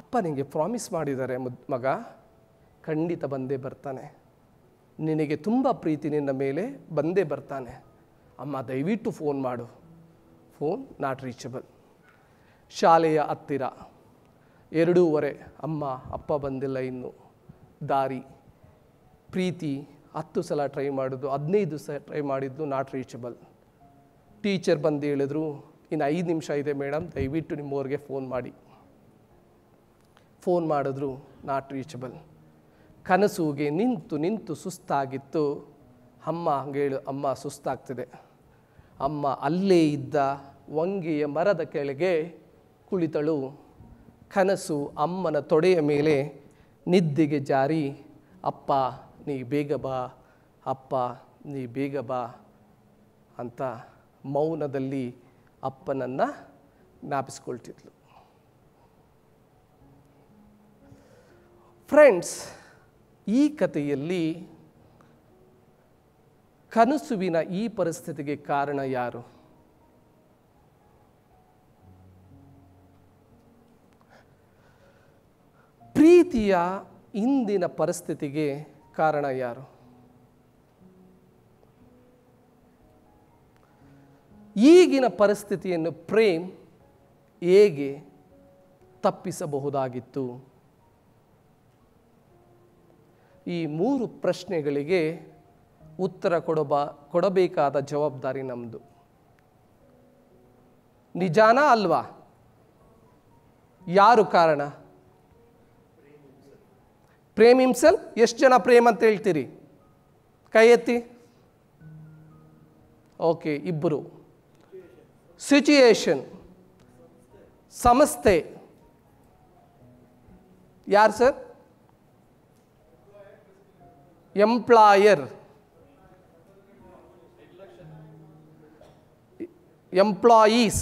S1: ಅಪ್ಪ ನಿನಗೆ ಪ್ರಾಮಿಸ್ ಮಾಡಿದ್ದಾರೆ ಮಗ ಖಂಡಿತ ಬಂದೇ ಬರ್ತಾನೆ ನಿನಗೆ ತುಂಬ ಪ್ರೀತಿ ನಿನ್ನ ಮೇಲೆ ಬಂದೇ ಬರ್ತಾನೆ ಅಮ್ಮ ದಯವಿಟ್ಟು ಫೋನ್ ಮಾಡು ಫೋನ್ ನಾಟ್ ರೀಚಬಲ್ ಶಾಲೆಯ ಹತ್ತಿರ ಎರಡೂವರೆ ಅಮ್ಮ ಅಪ್ಪ ಬಂದಿಲ್ಲ ಇನ್ನು ದಾರಿ ಪ್ರೀತಿ ಹತ್ತು ಸಲ ಟ್ರೈ ಮಾಡಿದ್ದು ಹದಿನೈದು ಸಲ ಟ್ರೈ ಮಾಡಿದ್ದು ನಾಟ್ ರೀಚಬಲ್ ಟೀಚರ್ ಬಂದು ಹೇಳಿದ್ರು ಇನ್ನು ಐದು ನಿಮಿಷ ಇದೆ ಮೇಡಮ್ ದಯವಿಟ್ಟು ನಿಮ್ಮವ್ರಿಗೆ ಫೋನ್ ಮಾಡಿ ಫೋನ್ ಮಾಡಿದ್ರು ನಾಟ್ ರೀಚಬಲ್ ಕನಸುಗೆ ನಿಂತು ನಿಂತು ಸುಸ್ತಾಗಿತ್ತು ಅಮ್ಮ ಹೇಳು ಅಮ್ಮ ಸುಸ್ತಾಗ್ತಿದೆ ಅಮ್ಮ ಅಲ್ಲೇ ಇದ್ದ ವಂಗಿಯ ಮರದ ಕೆಳಗೆ ಕುಳಿತಳು ಕನಸು ಅಮ್ಮನ ತೊಡೆಯ ಮೇಲೆ ನಿದ್ದೆಗೆ ಜಾರಿ ಅಪ್ಪ ನೀ ಬೇಗ ಬಾ ಅಪ್ಪ ನೀ ಬೇಗ ಬಾ ಅಂತ ಮೌನದಲ್ಲಿ ಅಪ್ಪನನ್ನ ಜ್ಞಾಪಿಸ್ಕೊಳ್ತಿದ್ಲು ಫ್ರೆಂಡ್ಸ್ ಈ ಕಥೆಯಲ್ಲಿ ಕನಸುವಿನ ಈ ಪರಿಸ್ಥಿತಿಗೆ ಕಾರಣ ಯಾರು ಪ್ರೀತಿಯ ಇಂದಿನ ಪರಿಸ್ಥಿತಿಗೆ ಕಾರಣ ಯಾರು ಈಗಿನ ಪರಿಸ್ಥಿತಿಯನ್ನು ಪ್ರೇಮ್ ಹೇಗೆ ತಪ್ಪಿಸಬಹುದಾಗಿತ್ತು ಈ ಮೂರು ಪ್ರಶ್ನೆಗಳಿಗೆ ಉತ್ತರ ಕೊಡಬ ಕೊಡಬೇಕಾದ ಜವಾಬ್ದಾರಿ ನಮ್ಮದು ನಿಜಾನ ಅಲ್ವಾ ಯಾರು ಕಾರಣ ಪ್ರೇಮ್ ಹಿಂಸಲ್ ಎಷ್ಟು ಜನ ಪ್ರೇಮ್ ಅಂತ ಹೇಳ್ತೀರಿ ಕೈ ಎತ್ತಿ ಓಕೆ ಇಬ್ಬರು ಸಿಚುಯೇಷನ್ ಸಂಸ್ಥೆ ಯಾರು ಸರ್ ಎಂಪ್ಲಾಯರ್ ಎಂಪ್ಲಾಯೀಸ್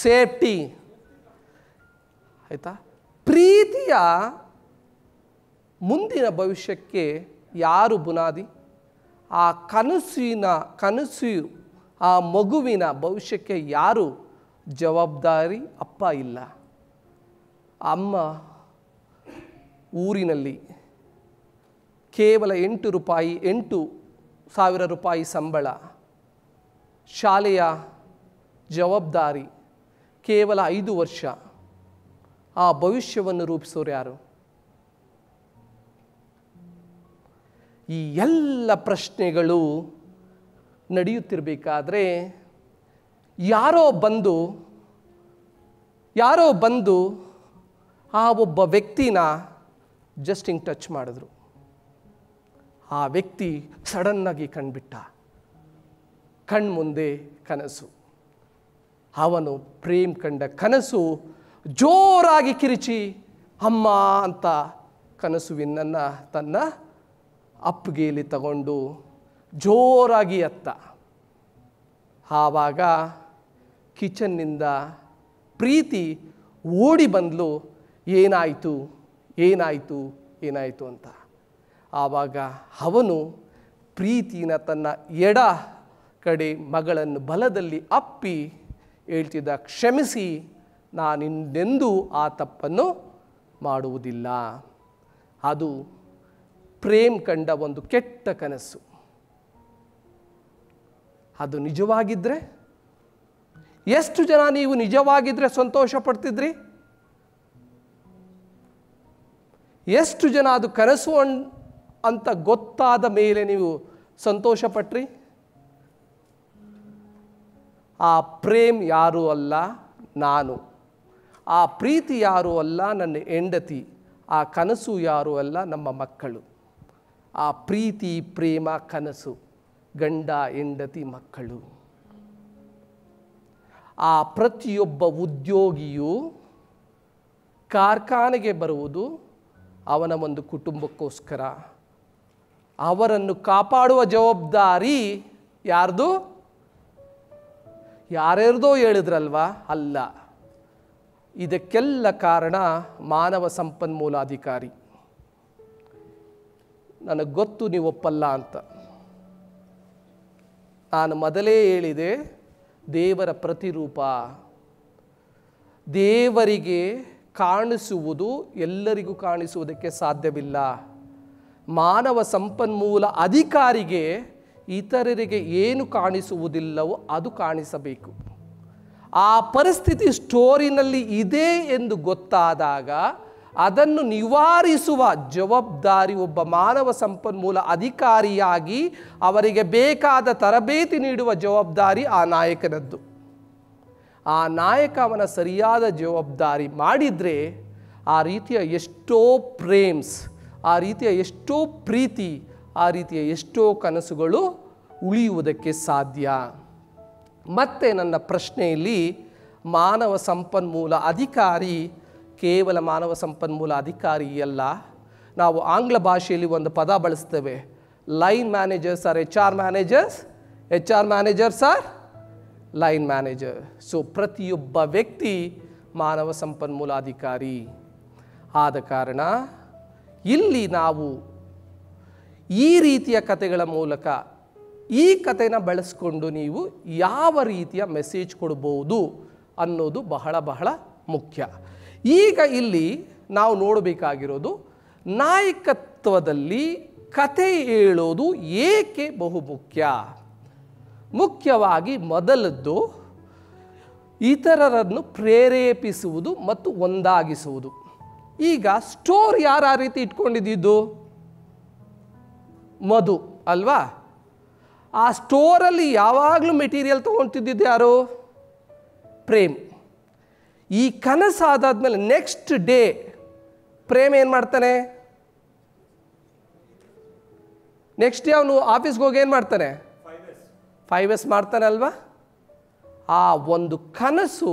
S1: ಸೇಫ್ಟಿ ಆಯಿತಾ ಪ್ರೀತಿಯ ಮುಂದಿನ ಭವಿಷ್ಯಕ್ಕೆ ಯಾರು ಬುನಾದಿ ಆ ಕನಸಿನ ಕನಸು ಆ ಮಗುವಿನ ಭವಿಷ್ಯಕ್ಕೆ ಯಾರು ಜವಾಬ್ದಾರಿ ಅಪ್ಪ ಇಲ್ಲ ಅಮ್ಮ ಊರಿನಲ್ಲಿ ಕೇವಲ ಎಂಟು ರೂಪಾಯಿ ಎಂಟು ಸಾವಿರ ರೂಪಾಯಿ ಸಂಬಳ ಶಾಲೆಯ ಜವಾಬ್ದಾರಿ ಕೇವಲ ಐದು ವರ್ಷ ಆ ಭವಿಷ್ಯವನ್ನು ರೂಪಿಸೋರು ಯಾರು ಈ ಎಲ್ಲ ಪ್ರಶ್ನೆಗಳು ನಡೆಯುತ್ತಿರಬೇಕಾದ್ರೆ ಯಾರೋ ಬಂದು ಯಾರೋ ಬಂದು ಆ ಒಬ್ಬ ವ್ಯಕ್ತಿನ ಜಸ್ಟ್ ಹಿಂಗೆ ಟಚ್ ಮಾಡಿದ್ರು ಆ ವ್ಯಕ್ತಿ ಸಡನ್ನಾಗಿ ಕಣ್ಬಿಟ್ಟ ಕಣ್ಮುಂದೆ ಕನಸು ಅವನು ಪ್ರೇಮ್ ಕಂಡ ಕನಸು ಜೋರಾಗಿ ಕಿರಿಚಿ ಅಮ್ಮ ಅಂತ ಕನಸುವಿನನ್ನು ತನ್ನ ಅಪ್ಪಗೆಯಲ್ಲಿ ತಗೊಂಡು ಜೋರಾಗಿ ಅತ್ತ ಆವಾಗ ಕಿಚನ್ನಿಂದ ಪ್ರೀತಿ ಓಡಿ ಬಂದಲು ಏನಾಯಿತು ಏನಾಯಿತು ಏನಾಯಿತು ಅಂತ ಆವಾಗ ಅವನು ಪ್ರೀತಿನ ತನ್ನ ಎಡ ಕಡೆ ಮಗಳನ್ನು ಬಲದಲ್ಲಿ ಅಪ್ಪಿ ಹೇಳ್ತಿದ್ದ ಕ್ಷಮಿಸಿ ನಾನಿನ್ನೆಂದೂ ಆ ತಪ್ಪನ್ನು ಮಾಡುವುದಿಲ್ಲ ಅದು ಪ್ರೇಮ್ ಕಂಡ ಒಂದು ಕೆಟ್ಟ ಕನಸು ಅದು ನಿಜವಾಗಿದ್ದರೆ ಎಷ್ಟು ಜನ ನೀವು ನಿಜವಾಗಿದ್ದರೆ ಸಂತೋಷ ಪಡ್ತಿದ್ರಿ ಎಷ್ಟು ಜನ ಅದು ಕನಸು ಅಂತ ಗೊತ್ತಾದ ಮೇಲೆ ನೀವು ಸಂತೋಷ ಪಟ್ರಿ ಆ ಪ್ರೇಮ್ ಯಾರೂ ಅಲ್ಲ ನಾನು ಆ ಪ್ರೀತಿ ಯಾರೂ ಅಲ್ಲ ನನ್ನ ಹೆಂಡತಿ ಆ ಕನಸು ಯಾರೂ ಅಲ್ಲ ನಮ್ಮ ಮಕ್ಕಳು ಆ ಪ್ರೀತಿ ಪ್ರೇಮ ಕನಸು ಗಂಡ ಹೆಂಡತಿ ಮಕ್ಕಳು ಆ ಪ್ರತಿಯೊಬ್ಬ ಉದ್ಯೋಗಿಯು ಕಾರ್ಖಾನೆಗೆ ಬರುವುದು ಅವನ ಒಂದು ಕುಟುಂಬಕ್ಕೋಸ್ಕರ ಅವರನ್ನು ಕಾಪಾಡುವ ಜವಾಬ್ದಾರಿ ಯಾರ್ದು ಯಾರ್ಯಾರ್ದೋ ಹೇಳಿದ್ರಲ್ವಾ ಅಲ್ಲ ಇದಕ್ಕೆಲ್ಲ ಕಾರಣ ಮಾನವ ಸಂಪನ್ಮೂಲಾಧಿಕಾರಿ ನನಗೆ ಗೊತ್ತು ನೀವು ಒಪ್ಪಲ್ಲ ಅಂತ ನಾನು ಮೊದಲೇ ಹೇಳಿದೆ ದೇವರ ಪ್ರತಿರೂಪ ದೇವರಿಗೆ ಕಾಣಿಸುವುದು ಎಲ್ಲರಿಗೂ ಕಾಣಿಸುವುದಕ್ಕೆ ಸಾಧ್ಯವಿಲ್ಲ ಮಾನವ ಸಂಪನ್ಮೂಲ ಅಧಿಕಾರಿಗೆ ಇತರರಿಗೆ ಏನು ಕಾಣಿಸುವುದಿಲ್ಲವೋ ಅದು ಕಾಣಿಸಬೇಕು ಆ ಪರಿಸ್ಥಿತಿ ಸ್ಟೋರಿನಲ್ಲಿ ಇದೆ ಎಂದು ಗೊತ್ತಾದಾಗ ಅದನ್ನು ನಿವಾರಿಸುವ ಜವಾಬ್ದಾರಿ ಒಬ್ಬ ಮಾನವ ಸಂಪನ್ಮೂಲ ಅಧಿಕಾರಿಯಾಗಿ ಅವರಿಗೆ ಬೇಕಾದ ತರಬೇತಿ ನೀಡುವ ಜವಾಬ್ದಾರಿ ಆ ನಾಯಕನದ್ದು ಆ ನಾಯಕ ಅವನ ಸರಿಯಾದ ಜವಾಬ್ದಾರಿ ಮಾಡಿದರೆ ಆ ರೀತಿಯ ಎಷ್ಟೋ ಪ್ರೇಮ್ಸ್ ಆ ರೀತಿಯ ಎಷ್ಟೋ ಪ್ರೀತಿ ಆ ರೀತಿಯ ಎಷ್ಟೋ ಕನಸುಗಳು ಉಳಿಯುವುದಕ್ಕೆ ಸಾಧ್ಯ ಮತ್ತೆ ನನ್ನ ಪ್ರಶ್ನೆಯಲ್ಲಿ ಮಾನವ ಸಂಪನ್ಮೂಲ ಅಧಿಕಾರಿ ಕೇವಲ ಮಾನವ ಸಂಪನ್ಮೂಲ ಅಧಿಕಾರಿಯಲ್ಲ ನಾವು ಆಂಗ್ಲ ಭಾಷೆಯಲ್ಲಿ ಒಂದು ಪದ ಬಳಸ್ತೇವೆ line managers or H R managers H R managers or line manager so ಪ್ರತಿಯೊಬ್ಬ ವ್ಯಕ್ತಿ ಮಾನವ ಸಂಪನ್ಮೂಲ ಅಧಿಕಾರಿ ಆದ ಕಾರಣ ಇಲ್ಲಿ ನಾವು ಈ ರೀತಿಯ ಕತೆಗಳ ಮೂಲಕ ಈ ಕಥೆನ ಬಳಸ್ಕೊಂಡು ನೀವು ಯಾವ ರೀತಿಯ ಮೆಸೇಜ್ ಕೊಡ್ಬೋದು ಅನ್ನೋದು ಬಹಳ ಬಹಳ ಮುಖ್ಯ ಈಗ ಇಲ್ಲಿ ನಾವು ನೋಡಬೇಕಾಗಿರೋದು ನಾಯಕತ್ವದಲ್ಲಿ ಕತೆ ಹೇಳೋದು ಏಕೆ ಬಹುಮುಖ್ಯ ಮುಖ್ಯವಾಗಿ ಮೊದಲದ್ದು ಇತರರನ್ನು ಪ್ರೇರೇಪಿಸುವುದು ಮತ್ತು ಒಂದಾಗಿಸುವುದು ಈಗ ಸ್ಟೋರ್ ಆ ರೀತಿ ಇಟ್ಕೊಂಡಿದ್ದು ಮಧು ಅಲ್ವಾ ಆ ಸ್ಟೋರಲ್ಲಿ ಯಾವಾಗಲೂ ಮೆಟೀರಿಯಲ್ ತೊಗೊಳ್ತಿದ್ದಿದ್ದು ಯಾರು ಪ್ರೇಮ್ ಈ ಕನಸು ಆದಾದಮೇಲೆ ನೆಕ್ಸ್ಟ್ ಡೇ ಪ್ರೇಮ್ ಏನು ಮಾಡ್ತಾನೆ ನೆಕ್ಸ್ಟ್ ಡೇ ಅವನು ಆಫೀಸ್ಗೆ ಹೋಗಿ ಏನು ಮಾಡ್ತಾನೆ ಫೈವ್ ಎಸ್ ಮಾಡ್ತಾನೆ ಅಲ್ವಾ ಆ ಒಂದು ಕನಸು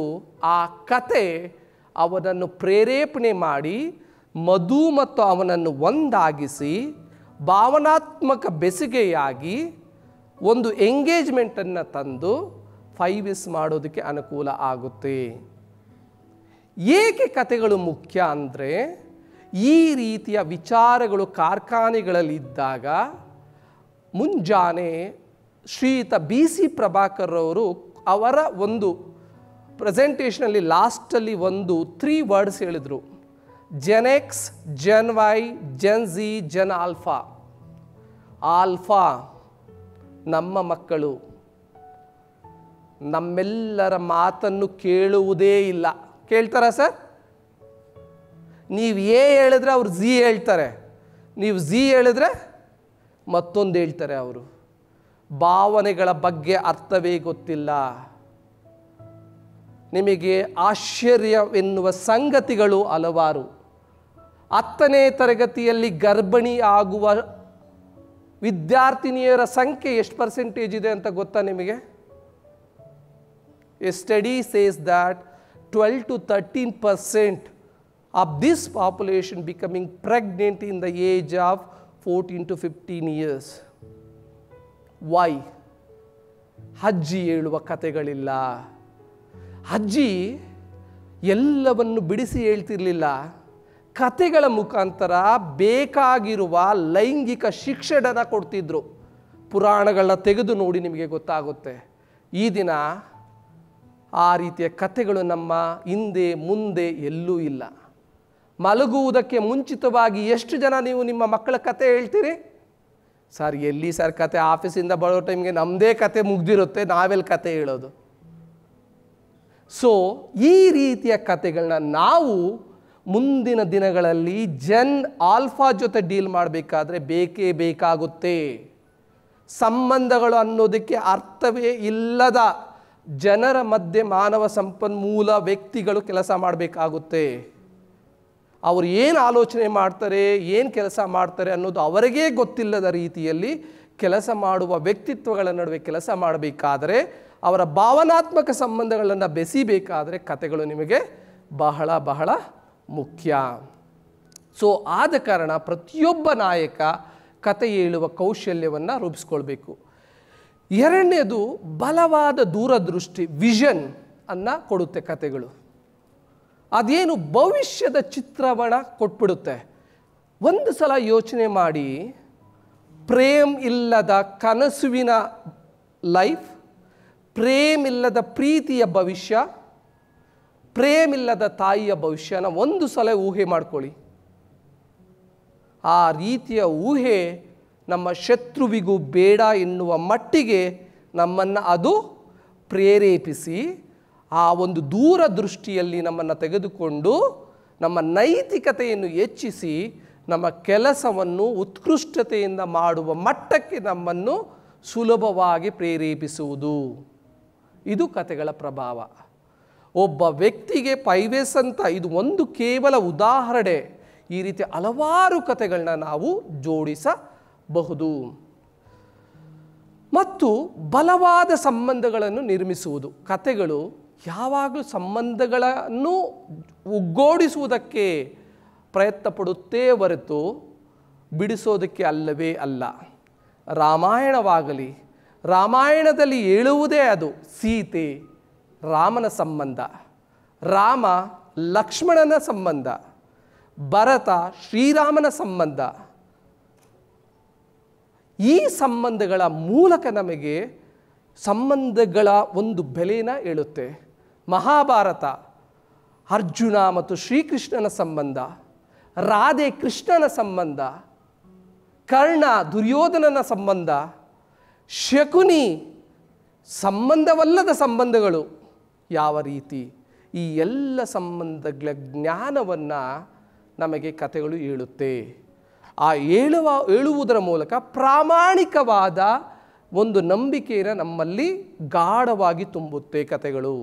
S1: ಆ ಕತೆ ಅವನನ್ನು ಪ್ರೇರೇಪಣೆ ಮಾಡಿ ಮಧು ಮತ್ತು ಅವನನ್ನು ಒಂದಾಗಿಸಿ ಭಾವನಾತ್ಮಕ ಬೆಸಿಗೆಯಾಗಿ ಒಂದು ಎಂಗೇಜ್ಮೆಂಟನ್ನು ತಂದು ಫೈವ್ ಇಸ್ ಮಾಡೋದಕ್ಕೆ ಅನುಕೂಲ ಆಗುತ್ತೆ ಏಕೆ ಕತೆಗಳು ಮುಖ್ಯ ಅಂದರೆ ಈ ರೀತಿಯ ವಿಚಾರಗಳು ಕಾರ್ಖಾನೆಗಳಲ್ಲಿದ್ದಾಗ ಮುಂಜಾನೆ ಶ್ರೀಯುತ ಬಿ ಸಿ ಪ್ರಭಾಕರ್ ಅವರು ಅವರ ಒಂದು ಪ್ರೆಸೆಂಟೇಷನಲ್ಲಿ ಲಾಸ್ಟಲ್ಲಿ ಒಂದು ತ್ರೀ ವರ್ಡ್ಸ್ ಹೇಳಿದರು Gen X Gen Y Gen Z Gen alpha alpha ನಮ್ಮ ಮಕ್ಕಳು ನಮ್ಮೆಲ್ಲರ ಮಾತನ್ನು ಕೇಳುವುದೇ ಇಲ್ಲ ಕೇಳ್ತಾರಾ ಸರ್ ನೀವು ಎ ಹೇಳಿದ್ರೆ ಅವ್ರು ಝಿ ಹೇಳ್ತಾರೆ ನೀವು ಝಿ ಹೇಳಿದ್ರೆ ಮತ್ತೊಂದು ಹೇಳ್ತಾರೆ ಅವರು ಭಾವನೆಗಳ ಬಗ್ಗೆ ಅರ್ಥವೇ ಗೊತ್ತಿಲ್ಲ ನಿಮಗೆ ಆಶ್ಚರ್ಯವೆನ್ನುವ ಸಂಗತಿಗಳು ಹಲವಾರು ಹತ್ತನೇ ತರಗತಿಯಲ್ಲಿ ಗರ್ಭಿಣಿ ಆಗುವ ವಿದ್ಯಾರ್ಥಿನಿಯರ ಸಂಖ್ಯೆ ಎಷ್ಟು ಪರ್ಸೆಂಟೇಜ್ ಇದೆ ಅಂತ ಗೊತ್ತಾ ನಿಮಗೆ a study says that 12 to 13 percent of this population becoming pregnant in the age of 14 to 15 years. Why? ಹಜ್ಜಿ ಹೇಳುವ ಕತೆಗಳಿಲ್ಲ ಅಜ್ಜಿ ಎಲ್ಲವನ್ನು ಬಿಡಿಸಿ ಹೇಳ್ತಿರಲಿಲ್ಲ ಕತೆಗಳ ಮುಖಾಂತರ ಬೇಕಾಗಿರುವ ಲೈಂಗಿಕ ಶಿಕ್ಷಣನ ಕೊಡ್ತಿದ್ರು ಪುರಾಣಗಳನ್ನ ತೆಗೆದು ನೋಡಿ ನಿಮಗೆ ಗೊತ್ತಾಗುತ್ತೆ ಈ ದಿನ ಆ ರೀತಿಯ ಕಥೆಗಳು ನಮ್ಮ ಹಿಂದೆ ಮುಂದೆ ಎಲ್ಲೂ ಇಲ್ಲ ಮಲಗುವುದಕ್ಕೆ ಮುಂಚಿತವಾಗಿ ಎಷ್ಟು ಜನ ನೀವು ನಿಮ್ಮ ಮಕ್ಕಳ ಕತೆ ಹೇಳ್ತೀರಿ ಸರ್ ಎಲ್ಲಿ ಸರ್ ಕತೆ ಆಫೀಸಿಂದ ಬರೋ ಟೈಮ್ಗೆ ನಮ್ಮದೇ ಕತೆ ಮುಗ್ದಿರುತ್ತೆ ನಾವೆಲ್ಲಿ ಕತೆ ಹೇಳೋದು ಸೊ ಈ ರೀತಿಯ ಕತೆಗಳನ್ನ ನಾವು ಮುಂದಿನ ದಿನಗಳಲ್ಲಿ ಜನ್ ಆಲ್ಫಾ ಜೊತೆ ಡೀಲ್ ಮಾಡಬೇಕಾದ್ರೆ ಬೇಕೇ ಬೇಕಾಗುತ್ತೆ ಸಂಬಂಧಗಳು ಅನ್ನೋದಕ್ಕೆ ಅರ್ಥವೇ ಇಲ್ಲದ ಜನರ ಮಧ್ಯೆ ಮಾನವ ಸಂಪನ್ಮೂಲ ವ್ಯಕ್ತಿಗಳು ಕೆಲಸ ಮಾಡಬೇಕಾಗುತ್ತೆ ಅವರು ಏನು ಆಲೋಚನೆ ಮಾಡ್ತಾರೆ ಏನು ಕೆಲಸ ಮಾಡ್ತಾರೆ ಅನ್ನೋದು ಅವರಿಗೇ ಗೊತ್ತಿಲ್ಲದ ರೀತಿಯಲ್ಲಿ ಕೆಲಸ ಮಾಡುವ ವ್ಯಕ್ತಿತ್ವಗಳ ನಡುವೆ ಕೆಲಸ ಮಾಡಬೇಕಾದರೆ ಅವರ ಭಾವನಾತ್ಮಕ ಸಂಬಂಧಗಳನ್ನು ಬೆಸಿಬೇಕಾದರೆ ಕತೆಗಳು ನಿಮಗೆ ಬಹಳ ಬಹಳ ಮುಖ್ಯ ಸೊ ಆದ ಕಾರಣ ಪ್ರತಿಯೊಬ್ಬ ನಾಯಕ ಕತೆ ಹೇಳುವ ಕೌಶಲ್ಯವನ್ನು ರೂಪಿಸ್ಕೊಳ್ಬೇಕು ಎರಡನೇದು ಬಲವಾದ ದೂರದೃಷ್ಟಿ ವಿಷನ್ ಅನ್ನು ಕೊಡುತ್ತೆ ಕತೆಗಳು ಅದೇನು ಭವಿಷ್ಯದ ಚಿತ್ರವಣ ಕೊಟ್ಬಿಡುತ್ತೆ ಒಂದು ಸಲ ಯೋಚನೆ ಮಾಡಿ ಪ್ರೇಮ್ ಇಲ್ಲದ ಕನಸುವಿನ ಲೈಫ್ ಪ್ರೇಮ್ ಇಲ್ಲದ ಪ್ರೀತಿಯ ಭವಿಷ್ಯ ಪ್ರೇಮ್ ಇಲ್ಲದ ತಾಯಿಯ ಭವಿಷ್ಯನ ಒಂದು ಸಲ ಊಹೆ ಮಾಡ್ಕೊಳ್ಳಿ ಆ ರೀತಿಯ ಊಹೆ ನಮ್ಮ ಶತ್ರುವಿಗೂ ಬೇಡ ಎನ್ನುವ ಮಟ್ಟಿಗೆ ನಮ್ಮನ್ನು ಅದು ಪ್ರೇರೇಪಿಸಿ ಆ ಒಂದು ದೂರ ದೃಷ್ಟಿಯಲ್ಲಿ ನಮ್ಮನ್ನು ತೆಗೆದುಕೊಂಡು ನಮ್ಮ ನೈತಿಕತೆಯನ್ನು ಹೆಚ್ಚಿಸಿ ನಮ್ಮ ಕೆಲಸವನ್ನು ಉತ್ಕೃಷ್ಟತೆಯಿಂದ ಮಾಡುವ ಮಟ್ಟಕ್ಕೆ ನಮ್ಮನ್ನು ಸುಲಭವಾಗಿ ಪ್ರೇರೇಪಿಸುವುದು ಇದು ಕತೆಗಳ ಪ್ರಭಾವ ಒಬ್ಬ ವ್ಯಕ್ತಿಗೆ ಪೈವೇಸ್ ಅಂತ ಇದು ಒಂದು ಕೇವಲ ಉದಾಹರಣೆ ಈ ರೀತಿ ಹಲವಾರು ಕತೆಗಳನ್ನ ನಾವು ಜೋಡಿಸ ಬಹುದು ಮತ್ತು ಬಲವಾದ ಸಂಬಂಧಗಳನ್ನು ನಿರ್ಮಿಸುವುದು ಕತೆಗಳು ಯಾವಾಗಲೂ ಸಂಬಂಧಗಳನ್ನು ಒಗ್ಗೂಡಿಸುವುದಕ್ಕೆ ಪ್ರಯತ್ನ ಪಡುತ್ತೇ ಹೊರತು ಬಿಡಿಸೋದಕ್ಕೆ ಅಲ್ಲವೇ ಅಲ್ಲ ರಾಮಾಯಣವಾಗಲಿ ರಾಮಾಯಣದಲ್ಲಿ ಹೇಳುವುದೇ ಅದು ಸೀತೆ ರಾಮನ ಸಂಬಂಧ ರಾಮ ಲಕ್ಷ್ಮಣನ ಸಂಬಂಧ ಭರತ ಶ್ರೀರಾಮನ ಸಂಬಂಧ ಈ ಸಂಬಂಧಗಳ ಮೂಲಕ ನಮಗೆ ಸಂಬಂಧಗಳ ಒಂದು ಬೆಲೆನ ಹೇಳುತ್ತೆ ಮಹಾಭಾರತ ಅರ್ಜುನ ಮತ್ತು ಶ್ರೀಕೃಷ್ಣನ ಸಂಬಂಧ ರಾಧೆ ಕೃಷ್ಣನ ಸಂಬಂಧ ಕರ್ಣ ದುರ್ಯೋಧನನ ಸಂಬಂಧ ಶಕುನಿ ಸಂಬಂಧವಲ್ಲದ ಸಂಬಂಧಗಳು ಯಾವ ರೀತಿ ಈ ಎಲ್ಲ ಸಂಬಂಧಗಳ ಜ್ಞಾನವನ್ನು ನಮಗೆ ಕಥೆಗಳು ಹೇಳುತ್ತೆ ಆ ಹೇಳುವ ಹೇಳುವುದರ ಮೂಲಕ ಪ್ರಾಮಾಣಿಕವಾದ ಒಂದು ನಂಬಿಕೆಯನ್ನು ನಮ್ಮಲ್ಲಿ ಗಾಢವಾಗಿ ತುಂಬುತ್ತೆ ಕತೆಗಳು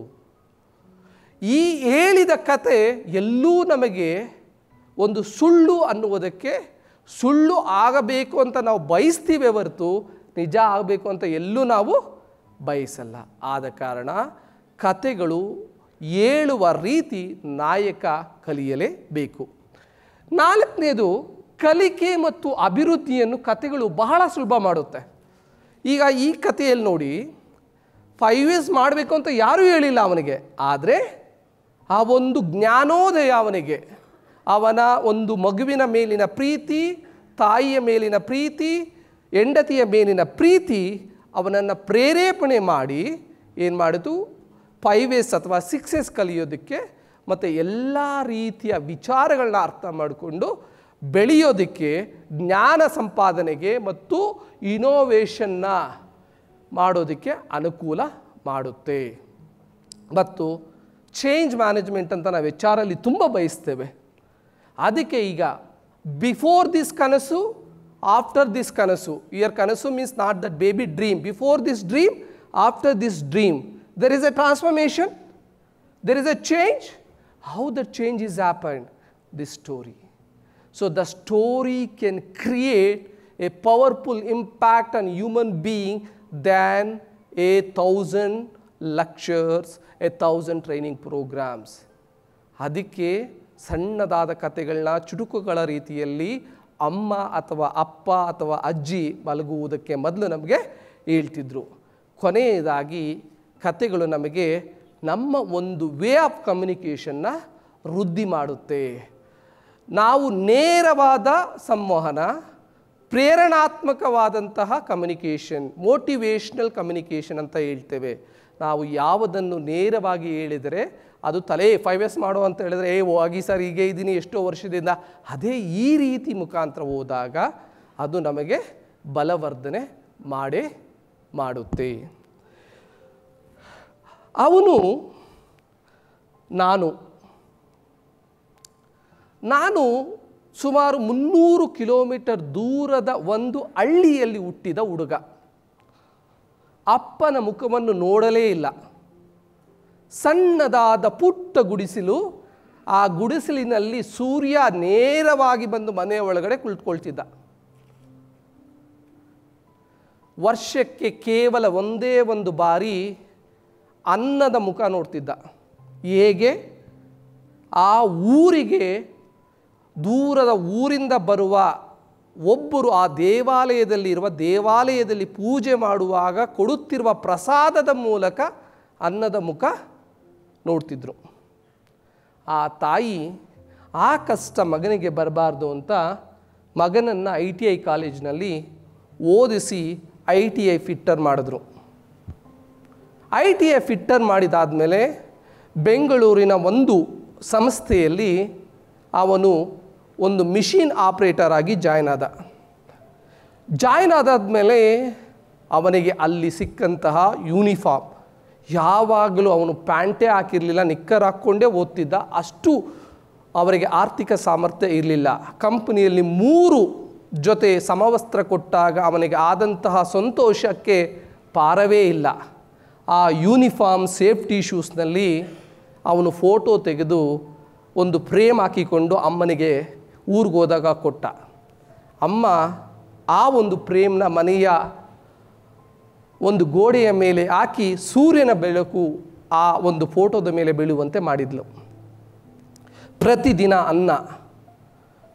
S1: ಈ ಹೇಳಿದ ಕತೆ ಎಲ್ಲೂ ನಮಗೆ ಒಂದು ಸುಳ್ಳು ಅನ್ನುವುದಕ್ಕೆ ಸುಳ್ಳು ಆಗಬೇಕು ಅಂತ ನಾವು ಬಯಸ್ತೀವಿ ಹೊರತು ನಿಜ ಆಗಬೇಕು ಅಂತ ಎಲ್ಲೂ ನಾವು ಬಯಸಲ್ಲ ಆದ ಕಾರಣ ಕತೆಗಳು ಹೇಳುವ ರೀತಿ ನಾಯಕ ಕಲಿಯಲೇಬೇಕು ನಾಲ್ಕನೇದು ಕಲಿಕೆ ಮತ್ತು ಅಭಿವೃದ್ಧಿಯನ್ನು ಕತೆಗಳು ಬಹಳ ಸುಲಭ ಮಾಡುತ್ತೆ ಈಗ ಈ ಕಥೆಯಲ್ಲಿ ನೋಡಿ ಫೈವ್ ಇಯರ್ಸ್ ಮಾಡಬೇಕು ಅಂತ ಯಾರೂ ಹೇಳಿಲ್ಲ ಅವನಿಗೆ ಆದರೆ ಆ ಒಂದು ಜ್ಞಾನೋದಯ ಅವನಿಗೆ ಅವನ ಒಂದು ಮಗುವಿನ ಮೇಲಿನ ಪ್ರೀತಿ ತಾಯಿಯ ಮೇಲಿನ ಪ್ರೀತಿ ಹೆಂಡತಿಯ ಮೇಲಿನ ಪ್ರೀತಿ ಅವನನ್ನು ಪ್ರೇರೇಪಣೆ ಮಾಡಿ ಏನು ಮಾಡಿತು ಫೈವ್ ಎಸ್ ಅಥವಾ ಸಿಕ್ಸ್ ಎಸ್ ಕಲಿಯೋದಕ್ಕೆ ಮತ್ತು ಎಲ್ಲ ರೀತಿಯ ವಿಚಾರಗಳನ್ನ ಅರ್ಥ ಮಾಡಿಕೊಂಡು ಬೆಳೆಯೋದಕ್ಕೆ ಜ್ಞಾನ ಸಂಪಾದನೆಗೆ ಮತ್ತು ಇನೋವೇಷನ್ನ ಮಾಡೋದಕ್ಕೆ ಅನುಕೂಲ ಮಾಡುತ್ತೆ ಮತ್ತು ಚೇಂಜ್ ಮ್ಯಾನೇಜ್ಮೆಂಟ್ ಅಂತ ನಾವು ಎಚ್ ಆರ್ ತುಂಬ ಬಯಸ್ತೇವೆ ಅದಕ್ಕೆ ಈಗ ಬಿಫೋರ್ ದಿಸ್ ಕನಸು ಆಫ್ಟರ್ ದಿಸ್ ಕನಸು ಇಯರ್ ಕನಸು means not that baby dream before this dream after this dream there is a transformation there is a change how the change is happen this story So the story can create a powerful impact on human being than a thousand lectures a thousand training programmes ಅದಕ್ಕೆ ಸಣ್ಣದಾದ ಕತೆಗಳನ್ನ ಚುಟುಕುಗಳ ರೀತಿಯಲ್ಲಿ ಅಮ್ಮ ಅಥವಾ ಅಪ್ಪ ಅಥವಾ ಅಜ್ಜಿ ಮಲಗುವುದಕ್ಕೆ ಮೊದಲು ನಮಗೆ ಹೇಳ್ತಿದ್ರು ಕೊನೆಯದಾಗಿ ಕತೆಗಳು ನಮಗೆ ನಮ್ಮ ಒಂದು ವೇ ಆಫ್ ಕಮ್ಯುನಿಕೇಷನ್ನ ವೃದ್ಧಿ ಮಾಡುತ್ತೆ ನಾವು ನೇರವಾದ ಸಂವಹನ ಪ್ರೇರಣಾತ್ಮಕವಾದಂತಹ ಕಮ್ಯುನಿಕೇಷನ್ ಮೋಟಿವೇಶ್ನಲ್ ಕಮ್ಯುನಿಕೇಷನ್ ಅಂತ ಹೇಳ್ತೇವೆ ನಾವು ಯಾವುದನ್ನು ನೇರವಾಗಿ ಹೇಳಿದರೆ ಅದು ತಲೆ ಫೈವ್ ಎಸ್ ಮಾಡೋ ಅಂತ ಹೇಳಿದರೆ ಏ ಆಗಿ ಸರ್ ಹೀಗೆ ಇದ್ದೀನಿ ಎಷ್ಟೋ ವರ್ಷದಿಂದ ಅದೇ ಈ ರೀತಿ ಮುಖಾಂತರ ಹೋದಾಗ ಅದು ನಮಗೆ ಬಲವರ್ಧನೆ ಮಾಡೇ ಮಾಡುತ್ತೆ ಅವನು ನಾನು ನಾನು ಸುಮಾರು ಮುನ್ನೂರು ಕಿಲೋಮೀಟರ್ ದೂರದ ಒಂದು ಹಳ್ಳಿಯಲ್ಲಿ ಹುಟ್ಟಿದ ಹುಡುಗ ಅಪ್ಪನ ಮುಖವನ್ನು ನೋಡಲೇ ಇಲ್ಲ ಸಣ್ಣದಾದ ಪುಟ್ಟ ಗುಡಿಸಿಲು ಆ ಗುಡಿಸಿಲಿನಲ್ಲಿ ಸೂರ್ಯ ನೇರವಾಗಿ ಬಂದು ಮನೆಯ ಒಳಗಡೆ ಕುಳಿತುಕೊಳ್ತಿದ್ದ ವರ್ಷಕ್ಕೆ ಕೇವಲ ಒಂದೇ ಒಂದು ಬಾರಿ ಅನ್ನದ ಮುಖ ನೋಡ್ತಿದ್ದ ಹೇಗೆ ಆ ಊರಿಗೆ ದೂರದ ಊರಿಂದ ಬರುವ ಒಬ್ಬರು ಆ ದೇವಾಲಯದಲ್ಲಿ ಇರುವ ದೇವಾಲಯದಲ್ಲಿ ಪೂಜೆ ಮಾಡುವಾಗ ಕೊಡುತ್ತಿರುವ ಪ್ರಸಾದದ ಮೂಲಕ ಅನ್ನದ ಮುಖ ನೋಡ್ತಿದ್ರು ಆ ತಾಯಿ ಆ ಕಷ್ಟ ಮಗನಿಗೆ ಬರಬಾರ್ದು ಅಂತ ಮಗನನ್ನು ಐ ಟಿ ಐ ಕಾಲೇಜಿನಲ್ಲಿ ಓದಿಸಿ ಐ ಟಿ ಐ ಫಿಟ್ಟರ್ ಮಾಡಿದ್ರು ಐ ಟಿ ಐ ಫಿಟ್ಟರ್ ಮಾಡಿದಾದ ಬೆಂಗಳೂರಿನ ಒಂದು ಸಂಸ್ಥೆಯಲ್ಲಿ ಅವನು ಒಂದು ಮಿಷಿನ್ ಆಪ್ರೇಟರ್ ಆಗಿ ಜಾಯ್ನ್ ಆದ ಜಾಯ್ನ್ ಆದಾದಮೇಲೆ ಅವನಿಗೆ ಅಲ್ಲಿ ಸಿಕ್ಕಂತಹ ಯೂನಿಫಾರ್ಮ್ ಯಾವಾಗಲೂ ಅವನು ಪ್ಯಾಂಟೇ ಹಾಕಿರಲಿಲ್ಲ ನಿಕ್ಕರ್ ಹಾಕ್ಕೊಂಡೇ ಓದ್ತಿದ್ದ ಅಷ್ಟು ಅವರಿಗೆ ಆರ್ಥಿಕ ಸಾಮರ್ಥ್ಯ ಇರಲಿಲ್ಲ ಕಂಪನಿಯಲ್ಲಿ ಮೂರು ಜೊತೆ ಸಮವಸ್ತ್ರ ಕೊಟ್ಟಾಗ ಅವನಿಗೆ ಆದಂತಹ ಸಂತೋಷಕ್ಕೆ ಪಾರವೇ ಇಲ್ಲ ಆ ಯೂನಿಫಾರ್ಮ್ ಸೇಫ್ಟಿ ಶೂಸ್ನಲ್ಲಿ ಅವನು ಫೋಟೋ ತೆಗೆದು ಒಂದು ಫ್ರೇಮ್ ಹಾಕಿಕೊಂಡು ಅಮ್ಮನಿಗೆ ಊರಿಗೆ ಹೋದಾಗ ಕೊಟ್ಟ ಅಮ್ಮ ಆ ಒಂದು ಪ್ರೇಮ್ನ ಮನೆಯ ಒಂದು ಗೋಡೆಯ ಮೇಲೆ ಹಾಕಿ ಸೂರ್ಯನ ಬೆಳಕು ಆ ಒಂದು ಫೋಟೋದ ಮೇಲೆ ಬೀಳುವಂತೆ ಮಾಡಿದ್ಲು ಪ್ರತಿದಿನ ಅನ್ನ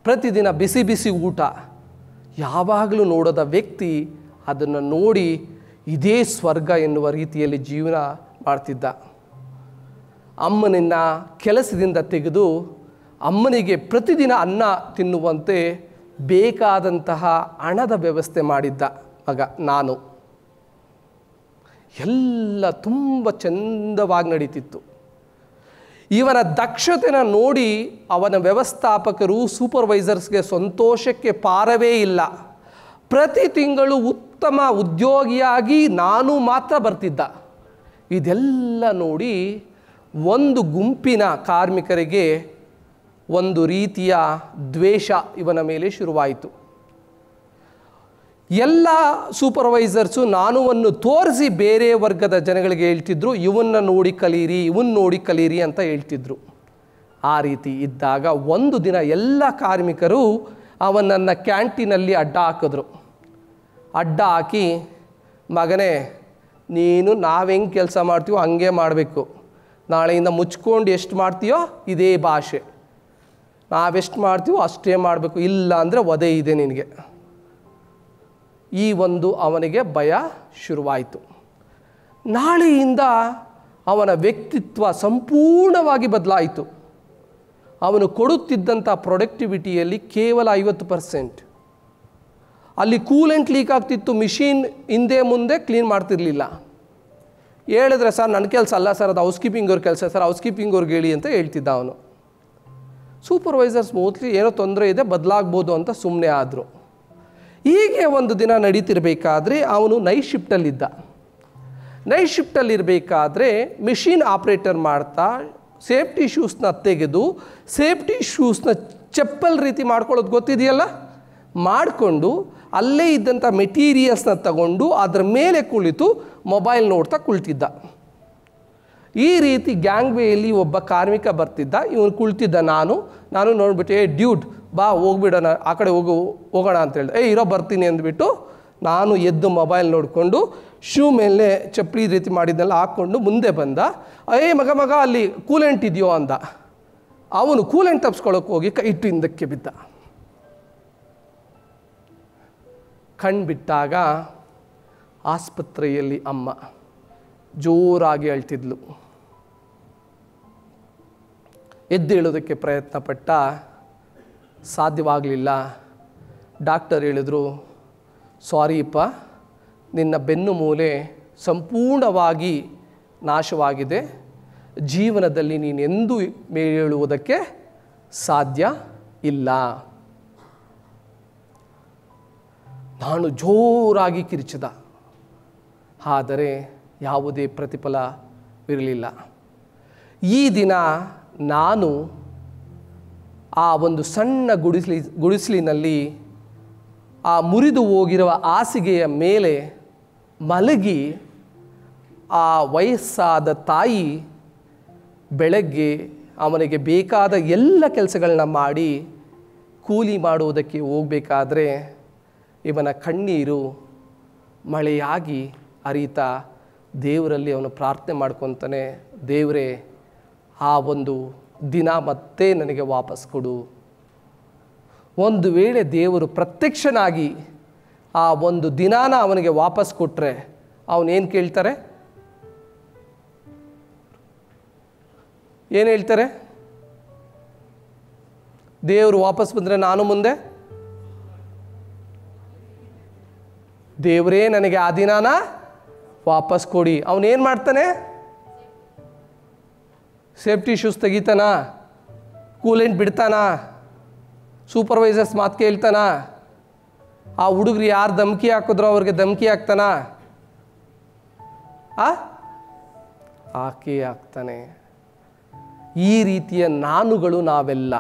S1: ಪ್ರತಿದಿನ ಬಿಸಿ ಬಿಸಿ ಊಟ ಯಾವಾಗಲೂ ನೋಡೋದ ವ್ಯಕ್ತಿ ಅದನ್ನು ನೋಡಿ ಇದೇ ಸ್ವರ್ಗ ಎನ್ನುವ ರೀತಿಯಲ್ಲಿ ಜೀವನ ಮಾಡ್ತಿದ್ದ ಅಮ್ಮನನ್ನು ಕೆಲಸದಿಂದ ತೆಗೆದು ಅಮ್ಮನಿಗೆ ಪ್ರತಿದಿನ ಅನ್ನ ತಿನ್ನುವಂತೆ ಬೇಕಾದಂತಹ ಹಣದ ವ್ಯವಸ್ಥೆ ಮಾಡಿದ್ದ ಮಗ ನಾನು ಎಲ್ಲ ತುಂಬ ಚಂದವಾಗಿ ನಡೀತಿತ್ತು ಇವನ ದಕ್ಷತೆನ ನೋಡಿ ಅವನ ವ್ಯವಸ್ಥಾಪಕರು ಸೂಪರ್ವೈಸರ್ಸ್ಗೆ ಸಂತೋಷಕ್ಕೆ ಪಾರವೇ ಇಲ್ಲ ಪ್ರತಿ ತಿಂಗಳು ಉತ್ತಮ ಉದ್ಯೋಗಿಯಾಗಿ ನಾನು ಮಾತ್ರ ಬರ್ತಿದ್ದ ಇದೆಲ್ಲ ನೋಡಿ ಒಂದು ಗುಂಪಿನ ಕಾರ್ಮಿಕರಿಗೆ ಒಂದು ರೀತಿಯ ದ್ವೇಷ ಇವನ ಮೇಲೆ ಶುರುವಾಯಿತು ಎಲ್ಲ ಸೂಪರ್ವೈಸರ್ಸು ನಾನುವನ್ನು ತೋರಿಸಿ ಬೇರೆ ವರ್ಗದ ಜನಗಳಿಗೆ ಹೇಳ್ತಿದ್ರು ಇವನ್ನ ನೋಡಿ ಕಲೀರಿ ಇವನ್ನ ನೋಡಿ ಕಲೀರಿ ಅಂತ ಹೇಳ್ತಿದ್ರು ಆ ರೀತಿ ಇದ್ದಾಗ ಒಂದು ದಿನ ಎಲ್ಲ ಕಾರ್ಮಿಕರು ಅವನನ್ನು ಕ್ಯಾಂಟೀನಲ್ಲಿ ಅಡ್ಡ ಹಾಕಿದ್ರು ಅಡ್ಡ ಹಾಕಿ ಮಗನೇ ನೀನು ನಾವೇಂಗೆ ಕೆಲಸ ಮಾಡ್ತೀವೋ ಹಂಗೆ ಮಾಡಬೇಕು ನಾಳೆಯಿಂದ ಮುಚ್ಕೊಂಡು ಎಷ್ಟು ಮಾಡ್ತೀಯೋ ಇದೇ ಭಾಷೆ ನಾವೆಷ್ಟು ಮಾಡ್ತೀವೋ ಅಷ್ಟೇ ಮಾಡಬೇಕು ಇಲ್ಲ ಅಂದರೆ ಒದೆ ಇದೆ ನಿನಗೆ ಈ ಒಂದು ಅವನಿಗೆ ಭಯ ಶುರುವಾಯಿತು ನಾಳೆಯಿಂದ ಅವನ ವ್ಯಕ್ತಿತ್ವ ಸಂಪೂರ್ಣವಾಗಿ ಬದಲಾಯಿತು ಅವನು ಕೊಡುತ್ತಿದ್ದಂಥ ಪ್ರೊಡಕ್ಟಿವಿಟಿಯಲ್ಲಿ ಕೇವಲ ಐವತ್ತು ಪರ್ಸೆಂಟ್ ಅಲ್ಲಿ ಕೂಲೆಂಟ್ ಲೀಕ್ ಆಗ್ತಿತ್ತು ಮಿಷಿನ್ ಹಿಂದೆ ಮುಂದೆ ಕ್ಲೀನ್ ಮಾಡ್ತಿರ್ಲಿಲ್ಲ ಹೇಳಿದ್ರೆ ಸರ್ ನನ್ನ ಕೆಲಸ ಅಲ್ಲ ಸರ್ ಅದು ಹೌಸ್ ಕೀಪಿಂಗ್ ಅವ್ರ ಕೆಲಸ ಸರ್ ಹೌಸ್ ಕೀಪಿಂಗ್ ಅವ್ರಿಗೆ ಹೇಳಿ ಅಂತ ಹೇಳ್ತಿದ್ದ ಅವನು ಸೂಪರ್ವೈಸರ್ಸ್ ಮೋಸ್ಟ್ಲಿ ಏನೋ ತೊಂದರೆ ಇದೆ ಬದಲಾಗ್ಬೋದು ಅಂತ ಸುಮ್ಮನೆ ಆದರು ಹೀಗೆ ಒಂದು ದಿನ ನಡೀತಿರಬೇಕಾದ್ರೆ ಅವನು ನೈಟ್ ಶಿಫ್ಟಲ್ಲಿದ್ದ ನೈಟ್ ಶಿಫ್ಟಲ್ಲಿರಬೇಕಾದ್ರೆ ಮಿಷಿನ್ ಆಪ್ರೇಟರ್ ಮಾಡ್ತಾ ಸೇಫ್ಟಿ ಶೂಸ್ನ ತೆಗೆದು ಸೇಫ್ಟಿ ಶೂಸ್ನ ಚಪ್ಪಲ್ ರೀತಿ ಮಾಡ್ಕೊಳ್ಳೋದು ಗೊತ್ತಿದೆಯಲ್ಲ ಮಾಡಿಕೊಂಡು ಅಲ್ಲೇ ಇದ್ದಂಥ ಮೆಟೀರಿಯಲ್ಸ್ನ ತಗೊಂಡು ಅದರ ಮೇಲೆ ಕುಳಿತು ಮೊಬೈಲ್ ನೋಡ್ತಾ ಕುಳಿತಿದ್ದ ಈ ರೀತಿ ಗ್ಯಾಂಗ್ ವೇಯಲ್ಲಿ ಒಬ್ಬ ಕಾರ್ಮಿಕ ಬರ್ತಿದ್ದ ಇವನು ಕುಳ್ತಿದ್ದ ನಾನು ನಾನು ನೋಡಿಬಿಟ್ಟು ಏ ಡ್ಯೂಡ್ ಬಾ ಹೋಗ್ಬಿಡೋಣ ಆ ಕಡೆ ಹೋಗು ಹೋಗೋಣ ಅಂತ ಹೇಳಿದೆ ಏ ಇರೋ ಬರ್ತೀನಿ ಅಂದ್ಬಿಟ್ಟು ನಾನು ಎದ್ದು ಮೊಬೈಲ್ ನೋಡಿಕೊಂಡು ಶೂ ಮೇಲೆ ಚಪ್ಪಲಿ ರೀತಿ ಮಾಡಿದ್ದೆಲ್ಲ ಹಾಕ್ಕೊಂಡು ಮುಂದೆ ಬಂದ ಏ ಮಗ ಮಗ ಅಲ್ಲಿ ಕೂಲೆಂಟ್ ಇದೆಯೋ ಅಂದ ಅವನು ಕೂಲೆಂಟ್ ತಪ್ಸ್ಕೊಳ್ಳೋಕೆ ಹೋಗಿ ಕೈ ಇಟ್ಟು ಹಿಂದಕ್ಕೆ ಬಿದ್ದ ಕಣ್ಬಿಟ್ಟಾಗ ಆಸ್ಪತ್ರೆಯಲ್ಲಿ ಅಮ್ಮ ಜೋರಾಗಿ ಅಳ್ತಿದ್ಲು ಎದ್ದೇಳೋದಕ್ಕೆ ಪ್ರಯತ್ನ ಸಾಧ್ಯವಾಗಲಿಲ್ಲ ಡಾಕ್ಟರ್ ಹೇಳಿದ್ರು ಸಾರಿಪ್ಪ ನಿನ್ನ ಬೆನ್ನು ಮೂಲೆ ಸಂಪೂರ್ಣವಾಗಿ ನಾಶವಾಗಿದೆ ಜೀವನದಲ್ಲಿ ನೀನೆಂದೂ ಮೇಳುವುದಕ್ಕೆ ಸಾಧ್ಯ ಇಲ್ಲ ನಾನು ಜೋರಾಗಿ ಕಿರಿಚಿದ ಆದರೆ ಯಾವುದೇ ಪ್ರತಿಫಲ ಇರಲಿಲ್ಲ ಈ ದಿನ ನಾನು ಆ ಒಂದು ಸಣ್ಣ ಗುಡಿಸ್ಲಿ ಗುಡಿಸಲಿನಲ್ಲಿ ಆ ಮುರಿದು ಹೋಗಿರುವ ಹಾಸಿಗೆಯ ಮೇಲೆ ಮಲಗಿ ಆ ವಯಸ್ಸಾದ ತಾಯಿ ಬೆಳಗ್ಗೆ ಅವನಿಗೆ ಬೇಕಾದ ಎಲ್ಲ ಕೆಲಸಗಳನ್ನ ಮಾಡಿ ಕೂಲಿ ಮಾಡುವುದಕ್ಕೆ ಹೋಗಬೇಕಾದ್ರೆ ಇವನ ಕಣ್ಣೀರು ಮಳೆಯಾಗಿ ಅರಿತಾ ದೇವರಲ್ಲಿ ಅವನು ಪ್ರಾರ್ಥನೆ ಮಾಡ್ಕೊತಾನೆ ದೇವರೇ ಆ ಒಂದು ದಿನ ಮತ್ತೆ ನನಗೆ ವಾಪಸ್ ಕೊಡು ಒಂದು ವೇಳೆ ದೇವರು ಪ್ರತ್ಯಕ್ಷನಾಗಿ ಆ ಒಂದು ದಿನಾನ ಅವನಿಗೆ ವಾಪಸ್ ಕೊಟ್ಟರೆ ಅವನೇನು ಕೇಳ್ತಾರೆ ಏನು ಹೇಳ್ತಾರೆ ದೇವರು ವಾಪಸ್ ಬಂದರೆ ನಾನು ಮುಂದೆ ದೇವರೇ ನನಗೆ ಆ ದಿನಾನ ವಾಪಸ್ ಕೊಡಿ ಅವನೇನು ಮಾಡ್ತಾನೆ ಸೇಫ್ಟಿ ಶೂಸ್ ತೆಗಿತಾನ ಕೂಲೆಂಟ್ ಬಿಡ್ತಾನ ಸೂಪರ್ವೈಸರ್ಸ್ ಮಾತು ಕೇಳ್ತಾನ ಆ ಹುಡುಗರು ಯಾರು ಧಮಕಿ ಹಾಕಿದ್ರು ಅವ್ರಿಗೆ ಧಮಕಿ ಹಾಕ್ತಾನ ಆ ಆಕೆ ಆಗ್ತಾನೆ ಈ ರೀತಿಯ ನಾನುಗಳು ನಾವೆಲ್ಲ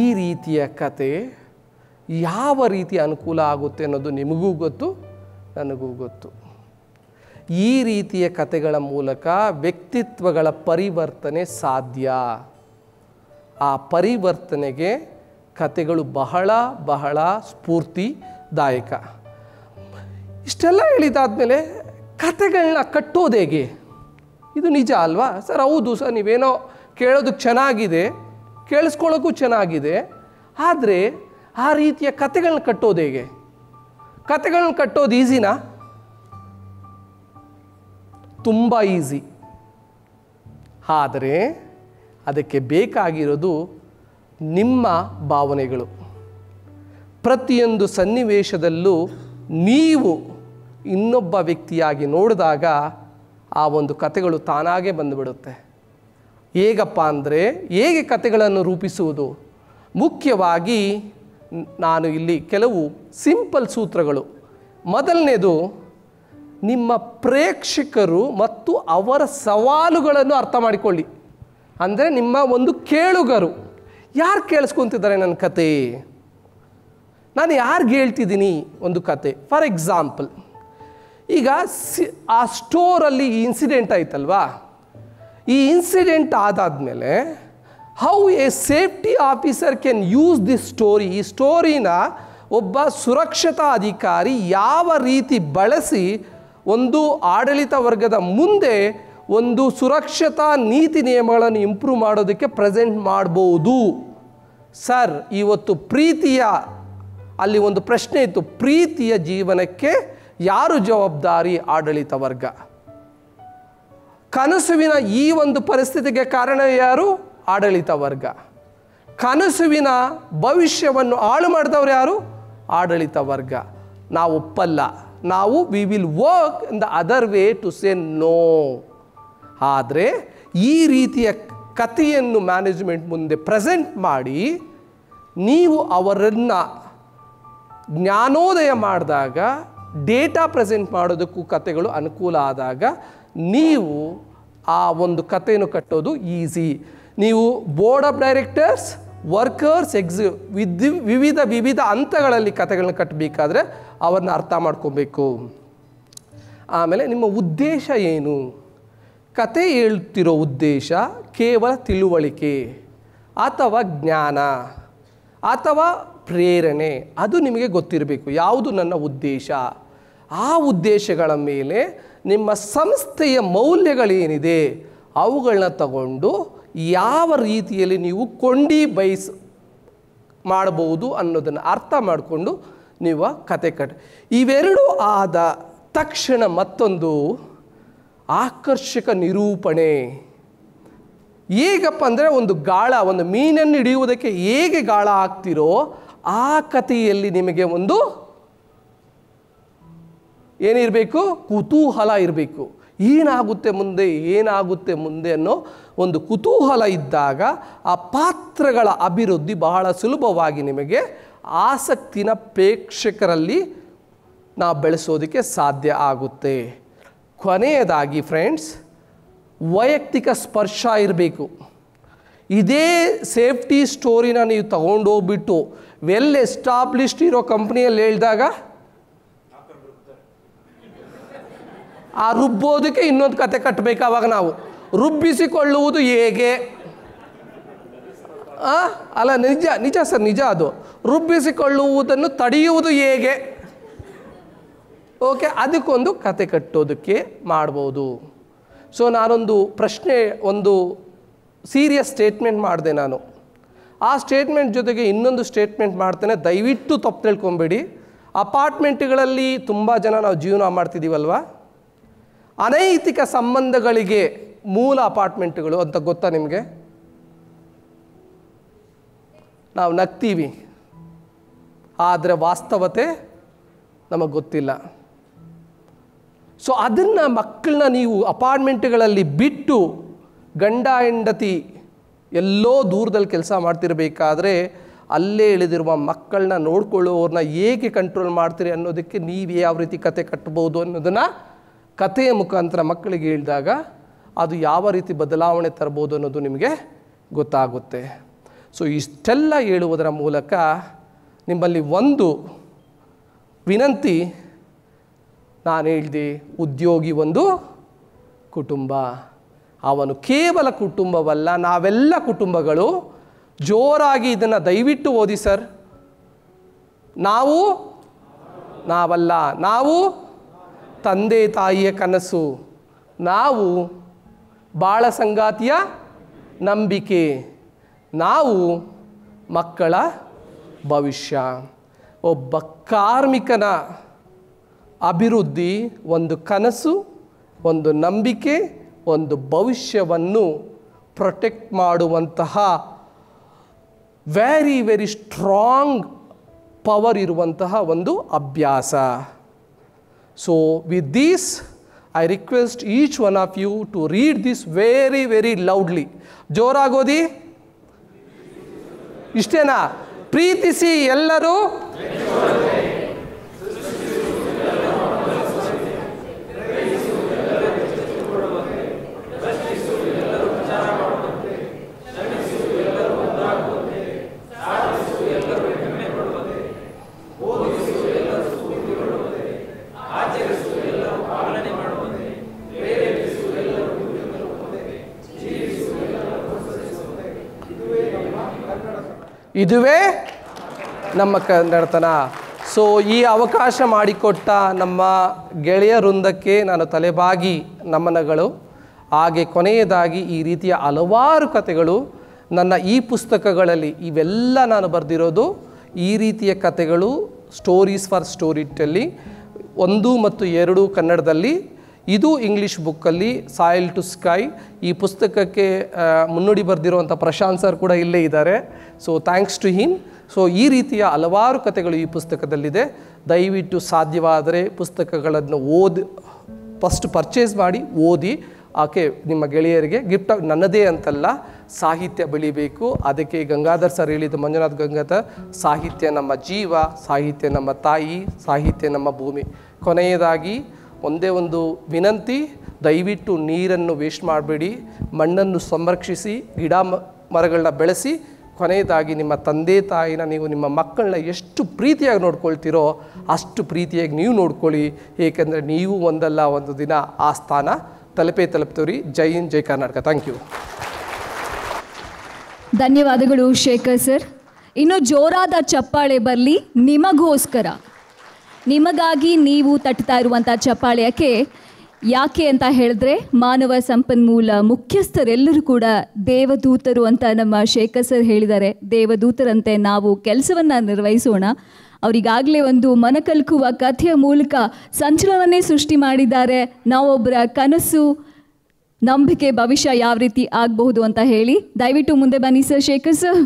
S1: ಈ ರೀತಿಯ ಕತೆ ಯಾವ ರೀತಿ ಅನುಕೂಲ ಆಗುತ್ತೆ ಅನ್ನೋದು ನಿಮಗೂ ಗೊತ್ತು ನನಗೂ ಗೊತ್ತು ಈ ರೀತಿಯ ಕತೆಗಳ ಮೂಲಕ ವ್ಯಕ್ತಿತ್ವಗಳ ಪರಿವರ್ತನೆ ಸಾಧ್ಯ ಆ ಪರಿವರ್ತನೆಗೆ ಕತೆಗಳು ಬಹಳ ಬಹಳ ಸ್ಫೂರ್ತಿದಾಯಕ ಇಷ್ಟೆಲ್ಲ ಹೇಳಿದಾದಮೇಲೆ ಕತೆಗಳನ್ನ ಕಟ್ಟೋದು ಹೇಗೆ ಇದು ನಿಜ ಅಲ್ವಾ ಸರ್ ಹೌದು ಸರ್ ನೀವೇನೋ ಕೇಳೋದಕ್ಕೆ ಚೆನ್ನಾಗಿದೆ ಕೇಳಿಸ್ಕೊಳ್ಳೋಕ್ಕೂ ಚೆನ್ನಾಗಿದೆ ಆದರೆ ಆ ರೀತಿಯ ಕತೆಗಳನ್ನ ಕಟ್ಟೋದು ಹೇಗೆ ಕತೆಗಳನ್ನ ಕಟ್ಟೋದು ಈಸಿನಾ ತುಂಬ ಈಸಿ ಆದರೆ ಅದಕ್ಕೆ ಬೇಕಾಗಿರೋದು ನಿಮ್ಮ ಭಾವನೆಗಳು ಪ್ರತಿಯೊಂದು ಸನ್ನಿವೇಶದಲ್ಲೂ ನೀವು ಇನ್ನೊಬ್ಬ ವ್ಯಕ್ತಿಯಾಗಿ ನೋಡಿದಾಗ ಆ ಒಂದು ಕತೆಗಳು ತಾನಾಗೇ ಬಂದುಬಿಡುತ್ತೆ ಹೇಗಪ್ಪ ಅಂದರೆ ಹೇಗೆ ಕತೆಗಳನ್ನು ರೂಪಿಸುವುದು ಮುಖ್ಯವಾಗಿ ನಾನು ಇಲ್ಲಿ ಕೆಲವು ಸಿಂಪಲ್ ಸೂತ್ರಗಳು ಮೊದಲನೇದು ನಿಮ್ಮ ಪ್ರೇಕ್ಷಕರು ಮತ್ತು ಅವರ ಸವಾಲುಗಳನ್ನು ಅರ್ಥ ಮಾಡಿಕೊಳ್ಳಿ ಅಂದರೆ ನಿಮ್ಮ ಒಂದು ಕೇಳುಗರು ಯಾರು ಕೇಳಿಸ್ಕೊತಿದ್ದಾರೆ ನನ್ನ ಕತೆ ನಾನು ಯಾರಿಗೆ ಹೇಳ್ತಿದ್ದೀನಿ ಒಂದು ಕತೆ ಫಾರ್ ಎಕ್ಸಾಂಪಲ್ ಈಗ ಸಿ ಆ ಸ್ಟೋರಲ್ಲಿ ಈ ಇನ್ಸಿಡೆಂಟ್ ಆಯ್ತಲ್ವಾ ಈ ಇನ್ಸಿಡೆಂಟ್ ಆದಾದಮೇಲೆ how a safety officer can use this story ಈ ಸ್ಟೋರಿನ ಒಬ್ಬ ಸುರಕ್ಷತಾ ಅಧಿಕಾರಿ ಯಾವ ರೀತಿ ಬಳಸಿ ಒಂದು ಆಡಳಿತ ವರ್ಗದ ಮುಂದೆ ಒಂದು ಸುರಕ್ಷತಾ ನೀತಿ ನಿಯಮಗಳನ್ನು ಇಂಪ್ರೂವ್ ಮಾಡೋದಕ್ಕೆ ಪ್ರೆಸೆಂಟ್ ಮಾಡ್ಬೋದು ಸರ್ ಇವತ್ತು ಪ್ರೀತಿಯ ಅಲ್ಲಿ ಒಂದು ಪ್ರಶ್ನೆ ಇತ್ತು ಪ್ರೀತಿಯ ಜೀವನಕ್ಕೆ ಯಾರು ಜವಾಬ್ದಾರಿ ಆಡಳಿತ ವರ್ಗ ಕನಸುವಿನ ಈ ಒಂದು ಪರಿಸ್ಥಿತಿಗೆ ಕಾರಣ ಯಾರು ಆಡಳಿತ ವರ್ಗ ಕನಸುವಿನ ಭವಿಷ್ಯವನ್ನು ಹಾಳು ಮಾಡಿದವರು ಯಾರು ಆಡಳಿತ ವರ್ಗ ನಾವು ಒಪ್ಪಲ್ಲ ನಾವು we will work in the other way to say no ಆದರೆ ಈ ರೀತಿಯ ಕಥೆಯನ್ನು ಮ್ಯಾನೇಜ್ಮೆಂಟ್ ಮುಂದೆ ಪ್ರೆಸೆಂಟ್ ಮಾಡಿ ನೀವು ಅವರನ್ನು ಜ್ಞಾನೋದಯ ಮಾಡಿದಾಗ ಡೇಟಾ ಪ್ರೆಸೆಂಟ್ ಮಾಡೋದಕ್ಕೂ ಕತೆಗಳು ಅನುಕೂಲ ಆದಾಗ ನೀವು ಆ ಒಂದು ಕಥೆಯನ್ನು ಕಟ್ಟೋದು ಈಸಿ ನೀವು ಬೋರ್ಡ್ ಆಫ್ ಡೈರೆಕ್ಟರ್ಸ್ ವರ್ಕರ್ಸ್ ಎಕ್ಸಿ ವಿದ್ ವಿವಿಧ ವಿವಿಧ ಹಂತಗಳಲ್ಲಿ ಕಥೆಗಳನ್ನ ಕಟ್ಟಬೇಕಾದ್ರೆ ಅವನ್ನ ಅರ್ಥ ಮಾಡ್ಕೋಬೇಕು ಆಮೇಲೆ ನಿಮ್ಮ ಉದ್ದೇಶ ಏನು ಕತೆ ಹೇಳುತ್ತಿರೋ ಉದ್ದೇಶ ಕೇವಲ ತಿಳುವಳಿಕೆ ಅಥವಾ ಜ್ಞಾನ ಅಥವಾ ಪ್ರೇರಣೆ ಅದು ನಿಮಗೆ ಗೊತ್ತಿರಬೇಕು ಯಾವುದು ನನ್ನ ಉದ್ದೇಶ ಆ ಉದ್ದೇಶಗಳ ಮೇಲೆ ನಿಮ್ಮ ಸಂಸ್ಥೆಯ ಮೌಲ್ಯಗಳೇನಿದೆ ಅವುಗಳನ್ನ ತಗೊಂಡು ಯಾವ ರೀತಿಯಲ್ಲಿ ನೀವು ಕೊಂಡಿ ಬೈಸ್ ಮಾಡಬಹುದು ಅನ್ನೋದನ್ನು ಅರ್ಥ ಮಾಡಿಕೊಂಡು ನೀವು ಕತೆ ಕಟ್ಟಿ ಇವೆರಡೂ ಆದ ತಕ್ಷಣ ಮತ್ತೊಂದು ಆಕರ್ಷಕ ನಿರೂಪಣೆ ಹೇಗಪ್ಪ ಅಂದರೆ ಒಂದು ಗಾಳ ಒಂದು ಮೀನನ್ನು ಹಿಡಿಯುವುದಕ್ಕೆ ಹೇಗೆ ಗಾಳ ಆಗ್ತಿರೋ ಆ ಕಥೆಯಲ್ಲಿ ನಿಮಗೆ ಒಂದು ಏನಿರಬೇಕು ಕುತೂಹಲ ಇರಬೇಕು ಏನಾಗುತ್ತೆ ಮುಂದೆ ಏನಾಗುತ್ತೆ ಮುಂದೆ ಅನ್ನೋ ಒಂದು ಕುತೂಹಲ ಇದ್ದಾಗ ಆ ಪಾತ್ರಗಳ ಅಭಿವೃದ್ಧಿ ಬಹಳ ಸುಲಭವಾಗಿ ನಿಮಗೆ ಆಸಕ್ತಿನ ಪ್ರೇಕ್ಷಕರಲ್ಲಿ ನಾವು ಬೆಳೆಸೋದಕ್ಕೆ ಸಾಧ್ಯ ಆಗುತ್ತೆ ಕೊನೆಯದಾಗಿ ಫ್ರೆಂಡ್ಸ್ ವೈಯಕ್ತಿಕ ಸ್ಪರ್ಶ ಇರಬೇಕು ಇದೇ ಸೇಫ್ಟಿ ಸ್ಟೋರಿನ ನೀವು ತಗೊಂಡೋಗ್ಬಿಟ್ಟು ವೆಲ್ ಎಸ್ಟಾಬ್ಲಿಷ್ಡ್ ಇರೋ ಕಂಪ್ನಿಯಲ್ಲಿ ಹೇಳಿದಾಗ ಆ ರುಬ್ಬೋದಕ್ಕೆ ಇನ್ನೊಂದು ಕತೆ ಕಟ್ಟಬೇಕು ಆವಾಗ ನಾವು ರುಬ್ಬಿಸಿಕೊಳ್ಳುವುದು ಹೇಗೆ ಅಲ್ಲ ನಿಜ ನಿಜ ಸರ್ ನಿಜ ಅದು ರುಬ್ಬಿಸಿಕೊಳ್ಳುವುದನ್ನು ತಡೆಯುವುದು ಹೇಗೆ ಓಕೆ ಅದಕ್ಕೊಂದು ಕತೆ ಕಟ್ಟೋದಕ್ಕೆ ಮಾಡ್ಬೋದು ಸೊ ನಾನೊಂದು ಪ್ರಶ್ನೆ ಒಂದು ಸೀರಿಯಸ್ ಸ್ಟೇಟ್ಮೆಂಟ್ ಮಾಡಿದೆ ನಾನು ಆ ಸ್ಟೇಟ್ಮೆಂಟ್ ಜೊತೆಗೆ ಇನ್ನೊಂದು ಸ್ಟೇಟ್ಮೆಂಟ್ ಮಾಡ್ತೇನೆ ದಯವಿಟ್ಟು ತಪ್ಪು ತಿಳ್ಕೊಂಬೇಡಿ ಅಪಾರ್ಟ್ಮೆಂಟ್ಗಳಲ್ಲಿ ತುಂಬ ಜನ ನಾವು ಜೀವನ ಮಾಡ್ತಿದ್ದೀವಲ್ವಾ ಅನೈತಿಕ ಸಂಬಂಧಗಳಿಗೆ ಮೂಲ ಅಪಾರ್ಟ್ಮೆಂಟ್ಗಳು ಅಂತ ಗೊತ್ತಾ ನಿಮಗೆ ನಾವು ನಗ್ತೀವಿ ಆದರೆ ವಾಸ್ತವತೆ ನಮಗೆ ಗೊತ್ತಿಲ್ಲ ಸೊ ಅದನ್ನು ಮಕ್ಕಳನ್ನ ನೀವು ಅಪಾರ್ಟ್ಮೆಂಟ್ಗಳಲ್ಲಿ ಬಿಟ್ಟು ಗಂಡ ಹೆಂಡತಿ ಎಲ್ಲೋ ದೂರದಲ್ಲಿ ಕೆಲಸ ಮಾಡ್ತಿರಬೇಕಾದ್ರೆ ಅಲ್ಲೇ ಇಳಿದಿರುವ ಮಕ್ಕಳನ್ನ ನೋಡ್ಕೊಳ್ಳೋರನ್ನ ಹೇಗೆ ಕಂಟ್ರೋಲ್ ಮಾಡ್ತೀರಿ ಅನ್ನೋದಕ್ಕೆ ನೀವು ಯಾವ ರೀತಿ ಕತೆ ಕಟ್ಬೋದು ಅನ್ನೋದನ್ನು ಕಥೆಯ ಮುಖಾಂತರ ಮಕ್ಕಳಿಗೆ ಹೇಳಿದಾಗ ಅದು ಯಾವ ರೀತಿ ಬದಲಾವಣೆ ತರ್ಬೋದು ಅನ್ನೋದು ನಿಮಗೆ ಗೊತ್ತಾಗುತ್ತೆ ಸೊ ಇಷ್ಟೆಲ್ಲ ಹೇಳುವುದರ ಮೂಲಕ ನಿಮ್ಮಲ್ಲಿ ಒಂದು ವಿನಂತಿ ನಾನು ಹೇಳಿದೆ ಉದ್ಯೋಗಿ ಒಂದು ಕುಟುಂಬ ಅವನು ಕೇವಲ ಕುಟುಂಬವಲ್ಲ ನಾವೆಲ್ಲ ಕುಟುಂಬಗಳು ಜೋರಾಗಿ ಇದನ್ನು ದಯವಿಟ್ಟು ಓದಿ ಸರ್ ನಾವು ನಾವಲ್ಲ ನಾವು ತಂದೆ ತಾಯಿಯ ಕನಸು ನಾವು ಬಾಳ ಸಂಗಾತಿಯ ನಂಬಿಕೆ ನಾವು ಮಕ್ಕಳ ಭವಿಷ್ಯ ಒಬ್ಬ ಕಾರ್ಮಿಕನ ಅಭಿವೃದ್ಧಿ ಒಂದು ಕನಸು ಒಂದು ನಂಬಿಕೆ ಒಂದು ಭವಿಷ್ಯವನ್ನು ಪ್ರೊಟೆಕ್ಟ್ ಮಾಡುವಂತಹ ವೆರಿ ವೆರಿ ಸ್ಟ್ರಾಂಗ್ ಪವರ್ ಇರುವಂತಹ ಒಂದು ಅಭ್ಯಾಸ So, with this I request each one of you to read this very very loudly. ಜೋರಾಗೋದಿ ಇಷ್ಟೇನಾ ಪ್ರೀತಿಸಿ ಎಲ್ಲರೂ ಇದುವೇ ನಮ್ಮ ಕನ್ನಡತನ ಸೊ ಈ ಅವಕಾಶ ಮಾಡಿಕೊಟ್ಟ ನಮ್ಮ ಗೆಳೆಯ ವೃಂದಕ್ಕೆ ನಾನು ತಲೆಬಾಗಿ ನಮನಗಳು ಹಾಗೆ ಕೊನೆಯದಾಗಿ ಈ ರೀತಿಯ ಹಲವಾರು ಕಥೆಗಳು ನನ್ನ ಈ ಪುಸ್ತಕಗಳಲ್ಲಿ ಇವೆಲ್ಲ ನಾನು ಬರೆದಿರೋದು ಈ ರೀತಿಯ ಕಥೆಗಳು ಸ್ಟೋರೀಸ್ ಫಾರ್ ಸ್ಟೋರಿಟಲ್ಲಿ ಒಂದು ಮತ್ತು ಎರಡು ಕನ್ನಡದಲ್ಲಿ ಇದು ಇಂಗ್ಲೀಷ್ ಬುಕ್ಕಲ್ಲಿ ಸಾಯಿಲ್ ಟು ಸ್ಕೈ ಈ ಪುಸ್ತಕಕ್ಕೆ ಮುನ್ನುಡಿ ಬರೆದಿರುವಂಥ ಪ್ರಶಾಂತ್ ಸರ್ ಕೂಡ ಇಲ್ಲೇ ಇದ್ದಾರೆ so thanks to him so ಈ ರೀತಿಯ ಹಲವಾರು ಕಥೆಗಳು ಈ ಪುಸ್ತಕದಲ್ಲಿದೆ ದಯವಿಟ್ಟು ಸಾಧ್ಯವಾದರೆ ಪುಸ್ತಕಗಳನ್ನು ಓದಿ ಫಸ್ಟ್ ಪರ್ಚೇಸ್ ಮಾಡಿ ಓದಿ ಆಕೆ ನಿಮ್ಮ ಗೆಳೆಯರಿಗೆ ಗಿಫ್ಟ್ ನನ್ನದೇ ಅಂತಲ್ಲ ಸಾಹಿತ್ಯ ಬೆಳಿಬೇಕು ಅದಕ್ಕೆ ಗಂಗಾಧರ್ ಸರ್ ಹೇಳಿದ ಮಂಜುನಾಥ್ ಗಂಗಾಧರ್ ಸಾಹಿತ್ಯ ನಮ್ಮ ಜೀವ ಸಾಹಿತ್ಯ ನಮ್ಮ ತಾಯಿ ಸಾಹಿತ್ಯ ನಮ್ಮ ಭೂಮಿ ಕೊನೆಯದಾಗಿ ಒಂದೇ ಒಂದು ವಿನಂತಿ ದಯವಿಟ್ಟು ನೀರನ್ನು ವೇಸ್ಟ್ ಮಾಡಬೇಡಿ ಮಣ್ಣನ್ನು ಸಂರಕ್ಷಿಸಿ ಗಿಡ ಮರಗಳನ್ನ ಬೆಳೆಸಿ ಕೊನೆಯದಾಗಿ ನಿಮ್ಮ ತಂದೆ ತಾಯಿನ ನೀವು ನಿಮ್ಮ ಮಕ್ಕಳನ್ನ ಎಷ್ಟು ಪ್ರೀತಿಯಾಗಿ ನೋಡ್ಕೊಳ್ತೀರೋ ಅಷ್ಟು ಪ್ರೀತಿಯಾಗಿ ನೀವು ನೋಡ್ಕೊಳ್ಳಿ ಏಕೆಂದರೆ ನೀವು ಒಂದಲ್ಲ ಒಂದು ದಿನ ಆ ಸ್ಥಾನ ತಲುಪೇ ತಲುಪ್ತೀವ್ರಿ ಜೈ ಇನ್ ಜೈ ಕರ್ನಾಟಕ ಥ್ಯಾಂಕ್ ಯು ಧನ್ಯವಾದಗಳು ಶೇಖರ್ ಸರ್ ಇನ್ನು ಜೋರಾದ ಚಪ್ಪಾಳೆ ಬರಲಿ ನಿಮಗೋಸ್ಕರ ನಿಮಗಾಗಿ ನೀವು ತಟ್ತಾ ಇರುವಂಥ ಚಪ್ಪಾಳೆಯಕ್ಕೆ ಯಾಕೆ ಅಂತ ಹೇಳಿದ್ರೆ ಮಾನವ ಸಂಪನ್ಮೂಲ ಮುಖ್ಯಸ್ಥರೆಲ್ಲರೂ ಕೂಡ ದೇವದೂತರು ಅಂತ ನಮ್ಮ ಶೇಖರ್ ಸರ್ ಹೇಳಿದ್ದಾರೆ ದೇವದೂತರಂತೆ ನಾವು ಕೆಲಸವನ್ನು ನಿರ್ವಹಿಸೋಣ ಅವರಿಗಾಗಲೇ ಒಂದು ಮನಕಲ್ಕುವ ಕಥೆಯ ಮೂಲಕ ಸಂಚಲನವನ್ನೇ ಸೃಷ್ಟಿ ಮಾಡಿದ್ದಾರೆ ನಾವೊಬ್ಬರ ಕನಸು ನಂಬಿಕೆ ಭವಿಷ್ಯ ಯಾವ ರೀತಿ ಆಗಬಹುದು ಅಂತ ಹೇಳಿ ದಯವಿಟ್ಟು ಮುಂದೆ ಬನ್ನಿ ಸರ್ ಶೇಖರ್ ಸರ್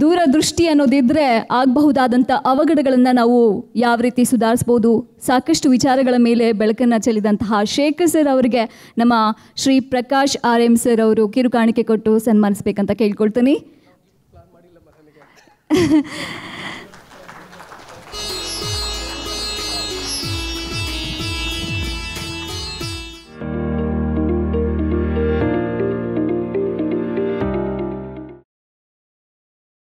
S1: ದೂರದೃಷ್ಟಿ ಅನ್ನೋದಿದ್ದರೆ ಆಗಬಹುದಾದಂಥ ಅವಘಡಗಳನ್ನು ನಾವು ಯಾವ ರೀತಿ ಸುಧಾರಿಸ್ಬೋದು ಸಾಕಷ್ಟು ವಿಚಾರಗಳ ಮೇಲೆ ಬೆಳಕನ್ನು ಚೆಲ್ಲಿದಂತಹ ಶೇಖರ್ ಸರ್ ಅವರಿಗೆ ನಮ್ಮ Shri Prakash R M sir ಅವರು ಕಿರುಕಾಣಿಕೆ ಕೊಟ್ಟು ಸನ್ಮಾನಿಸ್ಬೇಕಂತ ಕೇಳ್ಕೊಳ್ತೀನಿ